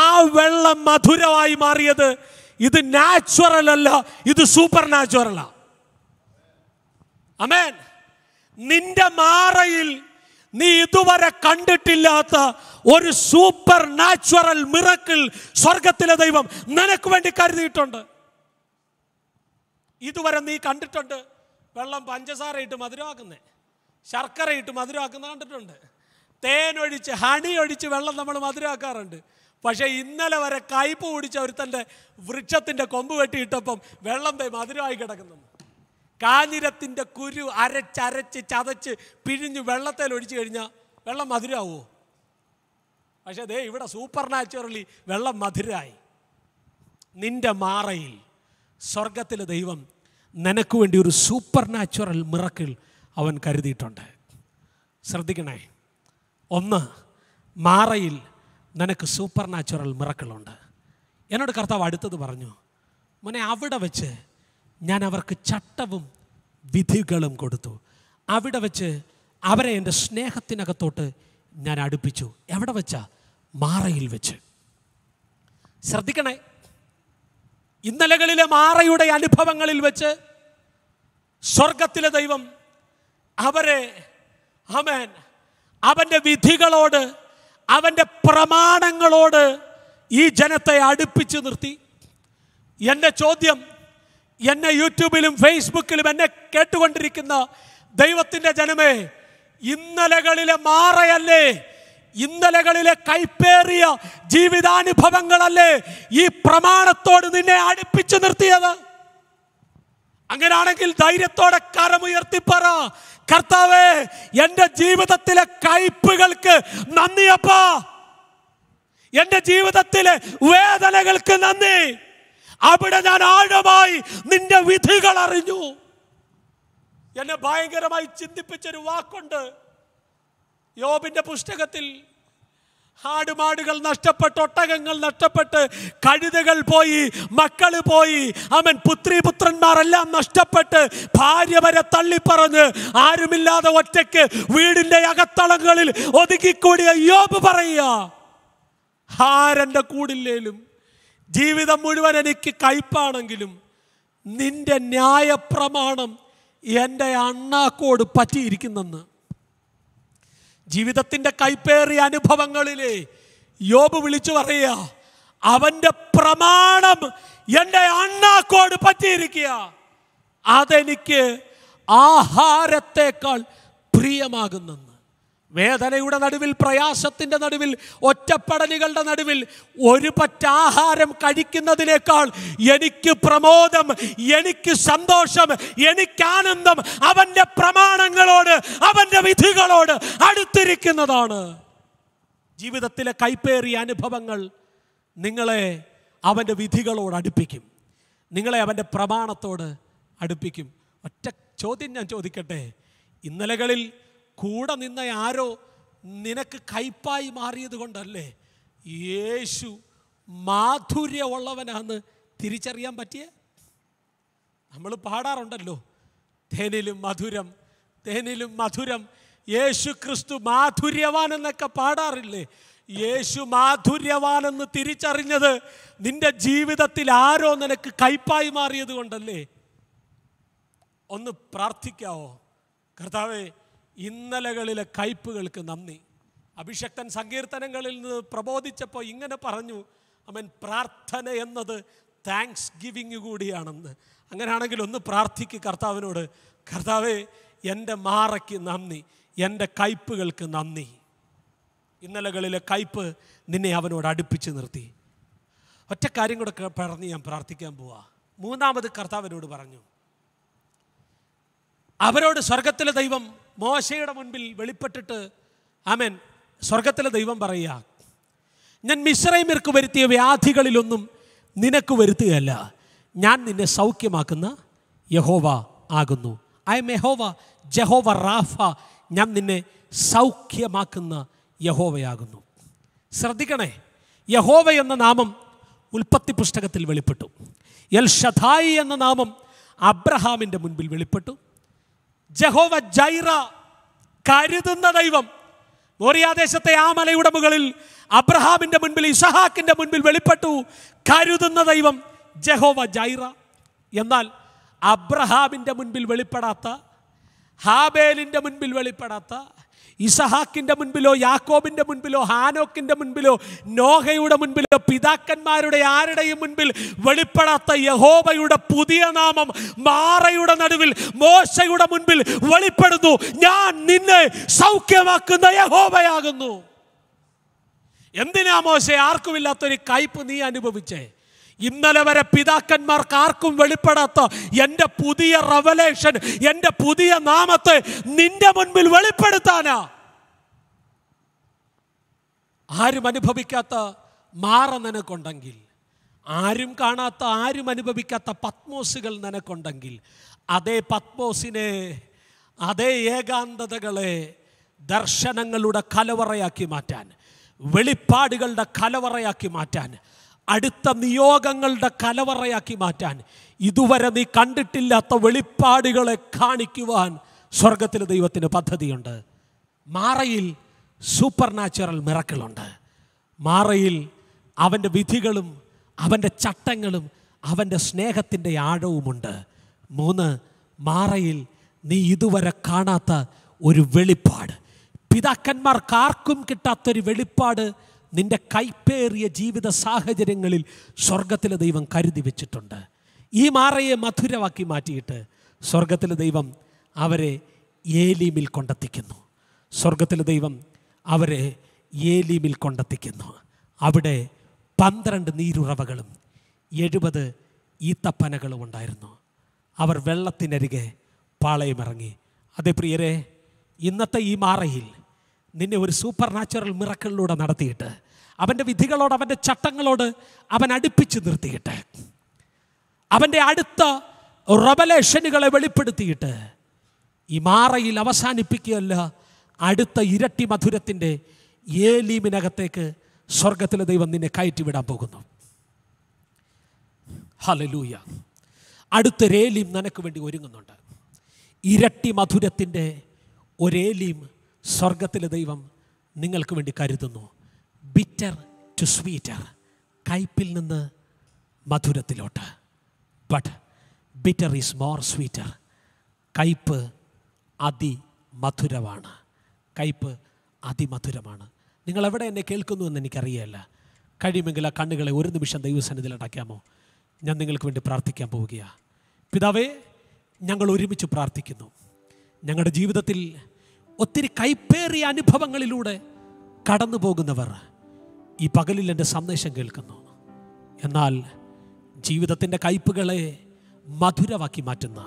ആ വെള്ളം മധുരമായി മാറിയത് ഇത് നാച്ചുറൽ അല്ല ഇത് സൂപ്പർ നാച്ചുറലാണ് അമേൻ നിന്റെ മാറയിൽ നീ ഇതുവരെ കണ്ടിട്ടില്ലാത്ത ഒരു സൂപ്പർ നാച്ചുറൽ മിറക്കിൾ സ്വർഗത്തിലെ ദൈവം നിനക്ക് വേണ്ടി കരുതിയിട്ടുണ്ട് ഇതുവരെ നീ കണ്ടിട്ടുണ്ട് വെള്ളം പഞ്ചസാര ഇട്ട് മധുരമാക്കുന്നേ ശർക്കര ഇട്ട് മധുരമാക്കുന്ന കണ്ടിട്ടുണ്ട് തേനൊഴിച്ച് ഹണി ഒഴിച്ച് വെള്ളം നമ്മൾ മധുരമാക്കാറുണ്ട് പക്ഷേ ഇന്നലെ വരെ കയ്പ് പിടിച്ച ഒരുത്തൻ്റെ വൃക്ഷത്തിൻ്റെ കൊമ്പ് വെട്ടിയിട്ടപ്പം വെള്ളം തൈ മധുരമായി കിടക്കുന്നു കാഞ്ഞിരത്തിൻ്റെ കുരു അരച്ചരച്ച് ചതച്ച് പിഴിഞ്ഞ് വെള്ളത്തിൽ ഒഴിച്ചു കഴിഞ്ഞാൽ വെള്ളം മധുരാവോ പക്ഷെ അതേ ഇവിടെ സൂപ്പർ നാച്ചുറലി വെള്ളം മധുരമായി നിന്റെ മാറയിൽ സ്വർഗത്തിലെ ദൈവം നിനക്ക് വേണ്ടി ഒരു സൂപ്പർ നാച്ചുറൽ മിറക്കിൾ അവൻ കരുതിയിട്ടുണ്ട് ശ്രദ്ധിക്കണേ ഒന്ന് മാറയിൽ നിനക്ക് സൂപ്പർ നാച്ചുറൽ മിറക്കിളുണ്ട് എന്നോട് കർത്താവ് അടുത്തത് പറഞ്ഞു മോനെ അവിടെ വെച്ച് ഞാൻ അവർക്ക് ചട്ടവും വിധികളും കൊടുത്തു അവിടെ വെച്ച് അവരെ എൻ്റെ സ്നേഹത്തിനകത്തോട്ട് ഞാൻ അടുപ്പിച്ചു എവിടെ വെച്ചാ മാറയിൽ വെച്ച് ശ്രദ്ധിക്കണേ ഇന്നലകളിലെ മാറയുടെ അനുഭവങ്ങളിൽ വെച്ച് സ്വർഗത്തിലെ ദൈവം അവരെ അവൻ അവൻ്റെ വിധികളോട് അവൻ്റെ പ്രമാണങ്ങളോട് ഈ ജനത്തെ അടുപ്പിച്ച് നിർത്തി എൻ്റെ ചോദ്യം എന്നെ യൂട്യൂബിലും ഫേസ്ബുക്കിലും എന്നെ കേട്ടുകൊണ്ടിരിക്കുന്ന ദൈവത്തിൻ്റെ ജനമേ ഇന്നലകളിലെ മാറയല്ലേ ഇന്നലകളിലെ കൈപ്പേറിയ ജീവിതാനുഭവങ്ങളല്ലേ ഈ പ്രമാണത്തോട് നിന്നെ അടുപ്പിച്ചു നിർത്തിയത് അങ്ങനാണെങ്കിൽ ധൈര്യത്തോടെ കരമുയർത്തിപ്പറ കർത്താവേ എൻ്റെ ജീവിതത്തിലെ കയ്പുകൾക്ക് നന്ദിയപ്പാ എൻ്റെ ജീവിതത്തിലെ വേദനകൾക്ക് നന്ദി അവിടെ ഞാൻ ആഴമായി നിന്റെ വിധികൾ അറിഞ്ഞു എന്നെ ഭയങ്കരമായി ചിന്തിപ്പിച്ചൊരു വാക്കുണ്ട് യോബിന്റെ പുസ്തകത്തിൽ ആടുമാടുകൾ നഷ്ടപ്പെട്ട് ഒട്ടകങ്ങൾ നഷ്ടപ്പെട്ട് കഴുതകൾ പോയി മക്കൾ പോയി അവൻ പുത്രി പുത്രന്മാരെല്ലാം നഷ്ടപ്പെട്ട് ഭാര്യ വരെ തള്ളിപ്പറഞ്ഞ് ആരുമില്ലാതെ ഒറ്റയ്ക്ക് വീടിൻ്റെ അകത്തളങ്ങളിൽ ഒതുക്കിക്കൂടിയ യോബ് പറയുക ആരെൻ്റെ കൂടില്ലേലും ജീവിതം മുഴുവൻ എനിക്ക് കയ്പാണെങ്കിലും നിന്റെ ന്യായപ്രമാണം എൻ്റെ അണ്ണാക്കോട് പറ്റിയിരിക്കുന്നെന്ന് ജീവിതത്തിൻ്റെ കൈപ്പേറിയ അനുഭവങ്ങളിലെ യോബ് വിളിച്ചു പറയുക അവൻ്റെ പ്രമാണം എൻ്റെ അണ്ണാക്കോട് പറ്റിയിരിക്കുക അതെനിക്ക് ആഹാരത്തേക്കാൾ പ്രിയമാകുന്നെന്ന് വേദനയുടെ നടുവിൽ പ്രയാസത്തിൻ്റെ നടുവിൽ ഒറ്റപ്പടലുകളുടെ നടുവിൽ ഒരു പറ്റാഹാരം കഴിക്കുന്നതിനേക്കാൾ എനിക്ക് പ്രമോദം എനിക്ക് സന്തോഷം എനിക്ക് ആനന്ദം അവൻ്റെ പ്രമാണങ്ങളോട് അവൻ്റെ വിധികളോട് അടുത്തിരിക്കുന്നതാണ് ജീവിതത്തിലെ കൈപ്പേറിയ അനുഭവങ്ങൾ നിങ്ങളെ അവൻ്റെ വിധികളോട് അടുപ്പിക്കും നിങ്ങളെ അവൻ്റെ പ്രമാണത്തോട് അടുപ്പിക്കും ഒറ്റ ചോദ്യം ഞാൻ ചോദിക്കട്ടെ ഇന്നലകളിൽ കൂടെ നിന്ന ആരോ നിനക്ക് കയ്പായി മാറിയത് കൊണ്ടല്ലേ യേശു മാധുര്യമുള്ളവനാന്ന് തിരിച്ചറിയാൻ പറ്റിയ നമ്മൾ പാടാറുണ്ടല്ലോ തേനിലും മധുരം തേനിലും മധുരം യേശു ക്രിസ്തു മാധുര്യവാൻ എന്നൊക്കെ പാടാറില്ലേ യേശു മാധുര്യവാനെന്ന് തിരിച്ചറിഞ്ഞത് നിന്റെ ജീവിതത്തിൽ ആരോ നിനക്ക് കയ്പായി മാറിയത് കൊണ്ടല്ലേ ഒന്ന് പ്രാർത്ഥിക്കാവോ കർത്താവേ ഇന്നലകളിലെ കയ്പുകൾക്ക് നന്ദി അഭിഷക്തൻ സങ്കീർത്തനങ്ങളിൽ നിന്ന് പ്രബോധിച്ചപ്പോൾ ഇങ്ങനെ പറഞ്ഞു അമൻ പ്രാർത്ഥന എന്നത് താങ്ക്സ് ഗിവിങ് കൂടിയാണെന്ന് അങ്ങനെയാണെങ്കിൽ ഒന്ന് പ്രാർത്ഥിക്ക് കർത്താവിനോട് കർത്താവേ എൻ്റെ മാറയ്ക്ക് നന്ദി എൻ്റെ കയ്പുകൾക്ക് നന്ദി ഇന്നലകളിലെ കയ്പ് നിന്നെ അവനോട് അടുപ്പിച്ച് നിർത്തി ഒറ്റ കാര്യം കൂടെ പറഞ്ഞ് ഞാൻ പ്രാർത്ഥിക്കാൻ പോവാ മൂന്നാമത് കർത്താവിനോട് പറഞ്ഞു അവരോട് സ്വർഗത്തിലെ ദൈവം മോശയുടെ മുൻപിൽ വെളിപ്പെട്ടിട്ട് ആമേൻ സ്വർഗത്തിലെ ദൈവം പറയുക ഞാൻ മിശ്രൈമിർക്ക് വരുത്തിയ വ്യാധികളിലൊന്നും നിനക്ക് വരുത്തുകയല്ല ഞാൻ നിന്നെ സൗഖ്യമാക്കുന്ന യഹോവ ആകുന്നു ഐ എം യഹോവ ജഹോവ റാഫ ഞാൻ നിന്നെ സൗഖ്യമാക്കുന്ന യഹോവയാകുന്നു ശ്രദ്ധിക്കണേ യഹോവ എന്ന നാമം ഉൽപ്പത്തി പുസ്തകത്തിൽ വെളിപ്പെട്ടു എൽ ഷഥായി എന്ന നാമം അബ്രഹാമിൻ്റെ മുൻപിൽ വെളിപ്പെട്ടു ജഹോവ ജൈറ കരുതുന്ന ദൈവം മോറിയാദേശത്തെ ആ മലയുടെ മുകളിൽ അബ്രഹാമിന്റെ മുൻപിൽ ഇസഹാക്കിന്റെ മുൻപിൽ വെളിപ്പെട്ടു കരുതുന്ന ദൈവം ജഹോവ ജൈറ എന്നാൽ അബ്രഹാമിന്റെ മുൻപിൽ വെളിപ്പെടാത്ത ഹാബേലിന്റെ മുൻപിൽ വെളിപ്പെടാത്ത ഇസഹാക്കിൻ്റെ മുൻപിലോ യാക്കോബിൻ്റെ മുൻപിലോ ഹാനോക്കിൻ്റെ മുൻപിലോ നോഹയുടെ മുൻപിലോ പിതാക്കന്മാരുടെ ആരുടെയും മുൻപിൽ വെളിപ്പെടാത്ത യഹോബയുടെ പുതിയ നാമം മാറയുടെ നടുവിൽ മോശയുടെ മുൻപിൽ വെളിപ്പെടുന്നു ഞാൻ നിന്നെ സൗഖ്യമാക്കുന്ന യഹോബയാകുന്നു എന്തിനാ മോശ ആർക്കുമില്ലാത്തൊരു കയ്പ് നീ അനുഭവിച്ചേ ഇന്നലെ വരെ പിതാക്കന്മാർക്ക് ആർക്കും വെളിപ്പെടാത്ത എൻ്റെ പുതിയ റവലേഷൻ എൻ്റെ പുതിയ നാമത്തെ നിന്റെ മുൻപിൽ വെളിപ്പെടുത്താനാ ആരും അനുഭവിക്കാത്ത മാറ നിനക്കുണ്ടെങ്കിൽ ആരും കാണാത്ത ആരും അനുഭവിക്കാത്ത പത്മോസുകൾ നിനക്കുണ്ടെങ്കിൽ അതേ പത്മോസിനെ അതേ ഏകാന്തതകളെ ദർശനങ്ങളുടെ കലവറയാക്കി മാറ്റാൻ വെളിപ്പാടുകളുടെ കലവറയാക്കി മാറ്റാൻ അടുത്ത നിയോഗങ്ങളുടെ കലവറയാക്കി മാറ്റാൻ ഇതുവരെ നീ കണ്ടിട്ടില്ലാത്ത വെളിപ്പാടുകളെ കാണിക്കുവാൻ സ്വർഗത്തിലെ ദൈവത്തിന് പദ്ധതിയുണ്ട് മാറയിൽ സൂപ്പർ നാച്ചുറൽ മിറക്കളുണ്ട് മാറയിൽ അവൻ്റെ വിധികളും അവൻ്റെ ചട്ടങ്ങളും അവൻ്റെ സ്നേഹത്തിൻ്റെ ആഴവുമുണ്ട് മൂന്ന് മാറയിൽ നീ ഇതുവരെ കാണാത്ത ഒരു വെളിപ്പാട് പിതാക്കന്മാർക്കാർക്കും കിട്ടാത്തൊരു വെളിപ്പാട് നിന്റെ കൈപ്പേറിയ ജീവിത സാഹചര്യങ്ങളിൽ സ്വർഗത്തിലെ ദൈവം കരുതി വെച്ചിട്ടുണ്ട് ഈ മാറയെ മധുരമാക്കി മാറ്റിയിട്ട് സ്വർഗത്തിലെ ദൈവം അവരെ ഏലീമിൽ കൊണ്ടെത്തിക്കുന്നു സ്വർഗത്തിലെ ദൈവം അവരെ ഏലീമിൽ കൊണ്ടെത്തിക്കുന്നു അവിടെ പന്ത്രണ്ട് നീരുറവകളും എഴുപത് ഈത്തപ്പനകളും ഉണ്ടായിരുന്നു അവർ വെള്ളത്തിനരികെ പാളയമിറങ്ങി അതേ പ്രിയരെ ഇന്നത്തെ ഈ മാറയിൽ നിന്നെ ഒരു സൂപ്പർ നാച്ചുറൽ മിറക്കളിലൂടെ നടത്തിയിട്ട് അവൻ്റെ വിധികളോട് അവൻ്റെ ചട്ടങ്ങളോട് അവൻ അടുപ്പിച്ച് നിർത്തിയിട്ട് അവൻ്റെ അടുത്ത റബലേഷനുകളെ വെളിപ്പെടുത്തിയിട്ട് ഈ മാറയിൽ അവസാനിപ്പിക്കുകയല്ല അടുത്ത ഇരട്ടി മധുരത്തിൻ്റെ ഏലീമിനകത്തേക്ക് സ്വർഗത്തിലെ ദൈവം നിന്നെ കയറ്റി വിടാൻ പോകുന്നു ഹലലൂയ അടുത്ത രേലീം നിനക്ക് വേണ്ടി ഒരുങ്ങുന്നുണ്ട് ഇരട്ടി മധുരത്തിൻ്റെ ഒരേലീം സ്വർഗത്തിലെ ദൈവം നിങ്ങൾക്ക് വേണ്ടി കരുതുന്നു ബിറ്റർ ടു സ്വീറ്റർ കയ്പിൽ നിന്ന് മധുരത്തിലോട്ട് but bitter is more sweeter കയ്പ് അതിമധുരമാണ് കയ്പ് അതിമധുരമാണ് നിങ്ങൾ എവിടെ എന്നെ കേൾക്കുന്നു എന്ന് എനിക്കറിയല്ല കഴിയുമെങ്കിൽ ആ കണ്ണുകളെ ഒരു നിമിഷം ദൈവസന്നിധിയിൽ അടയ്ക്കാമോ ഞാൻ നിങ്ങൾക്ക് വേണ്ടി പ്രാർത്ഥിക്കാൻ പോവുകയാണ് പിതാവേ ഞങ്ങൾ ഒരുമിച്ച് പ്രാർത്ഥിക്കുന്നു ഞങ്ങളുടെ ജീവിതത്തിൽ ഒത്തിരി കൈപ്പേറിയ അനുഭവങ്ങളിലൂടെ കടന്നു പോകുന്നവർ ഈ പകലിൽ എൻ്റെ സന്ദേശം കേൾക്കുന്നു എന്നാൽ ജീവിതത്തിൻ്റെ കയ്പുകളെ മധുരമാക്കി മാറ്റുന്ന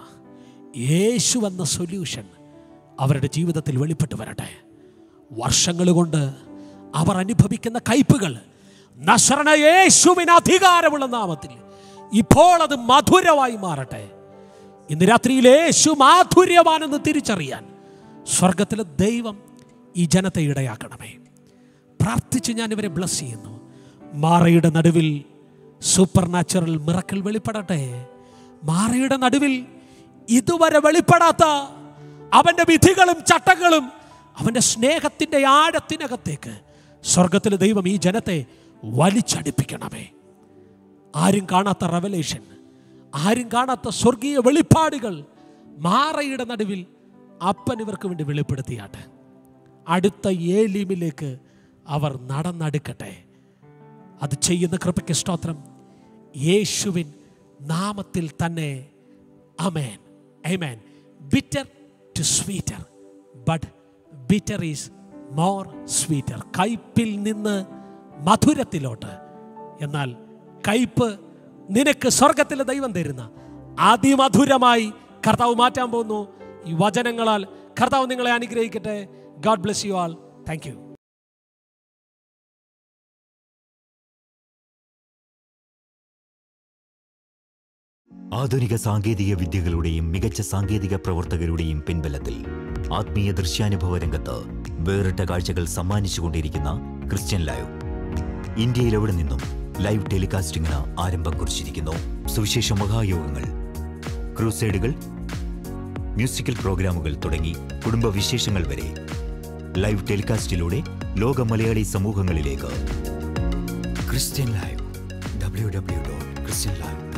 യേശു എന്ന സൊല്യൂഷൻ അവരുടെ ജീവിതത്തിൽ വെളിപ്പെട്ട് വരട്ടെ വർഷങ്ങൾ കൊണ്ട് അവർ അനുഭവിക്കുന്ന കയ്പുകൾ നശ്രണ യേശുവിന് അധികാരമുള്ള നാമത്തിൽ ഇപ്പോൾ അത് മധുരമായി മാറട്ടെ ഇന്ന് രാത്രിയിൽ യേശു മാധുര്യമാണെന്ന് തിരിച്ചറിയാൻ സ്വർഗത്തിലെ ദൈവം ഈ ജനത്തെ ഇടയാക്കണമേ പ്രാർത്ഥിച്ച് ഞാൻ ഇവരെ ബ്ലസ് ചെയ്യുന്നു മാറയുടെ നടുവിൽ സൂപ്പർ നാച്ചുറൽ മിറക്കിൾ വെളിപ്പെടട്ടെ മാറയുടെ നടുവിൽ ഇതുവരെ വെളിപ്പെടാത്ത അവൻ്റെ വിധികളും ചട്ടങ്ങളും അവൻ്റെ സ്നേഹത്തിൻ്റെ ആഴത്തിനകത്തേക്ക് സ്വർഗത്തിലെ ദൈവം ഈ ജനത്തെ വലിച്ചടിപ്പിക്കണമേ ആരും കാണാത്ത റവലേഷൻ ആരും കാണാത്ത സ്വർഗീയ വെളിപ്പാടുകൾ മാറയുടെ നടുവിൽ അപ്പൻ ഇവർക്ക് വേണ്ടി വെളിപ്പെടുത്തിയാട്ടെ അടുത്ത ഏലീമിലേക്ക് അവർ നടന്നെടുക്കട്ടെ അത് ചെയ്യുന്ന കൃപയ്ക്ക് സ്തോത്രം യേശുവിൻ നാമത്തിൽ തന്നെ അമേൻ ഐമേൻ bitter to sweeter but bitter is more sweeter കയ്പിൽ നിന്ന് മധുരത്തിലോട്ട് എന്നാൽ കയ്പ് നിനക്ക് സ്വർഗത്തിലെ ദൈവം തരുന്ന അതിമധുരമായി കർത്താവ് മാറ്റാൻ പോകുന്നു ഈ വചനങ്ങളാൽ കർത്താവ് നിങ്ങളെ അനുഗ്രഹിക്കട്ടെ God bless you all thank you ആധുനിക സാങ്കേതിക വിദ്യകളുടെയും മികച്ച സാങ്കേതിക പ്രവർത്തകരുടെയും പിൻബലത്തിൽ ആത്മീയ ദൃശ്യാനുഭവ രംഗത്ത് വേറിട്ട കാഴ്ചകൾ സമ്മാനിച്ചുകൊണ്ടിരിക്കുന്ന ക്രിസ്ത്യൻ ലൈവ് ഇന്ത്യയിലെവിടെ നിന്നും ലൈവ് ടെലികാസ്റ്റിംഗിന് ആരംഭം കുറിച്ചിരിക്കുന്നു സുവിശേഷ മഹായോഗങ്ങൾ ക്രൂസൈഡുകൾ മ്യൂസിക്കൽ പ്രോഗ്രാമുകൾ തുടങ്ങി കുടുംബ വിശേഷങ്ങൾ വരെ ലൈവ് ടെലികാസ്റ്റിലൂടെ ലോക മലയാളി സമൂഹങ്ങളിലേക്ക് Christian live W W dot Christian live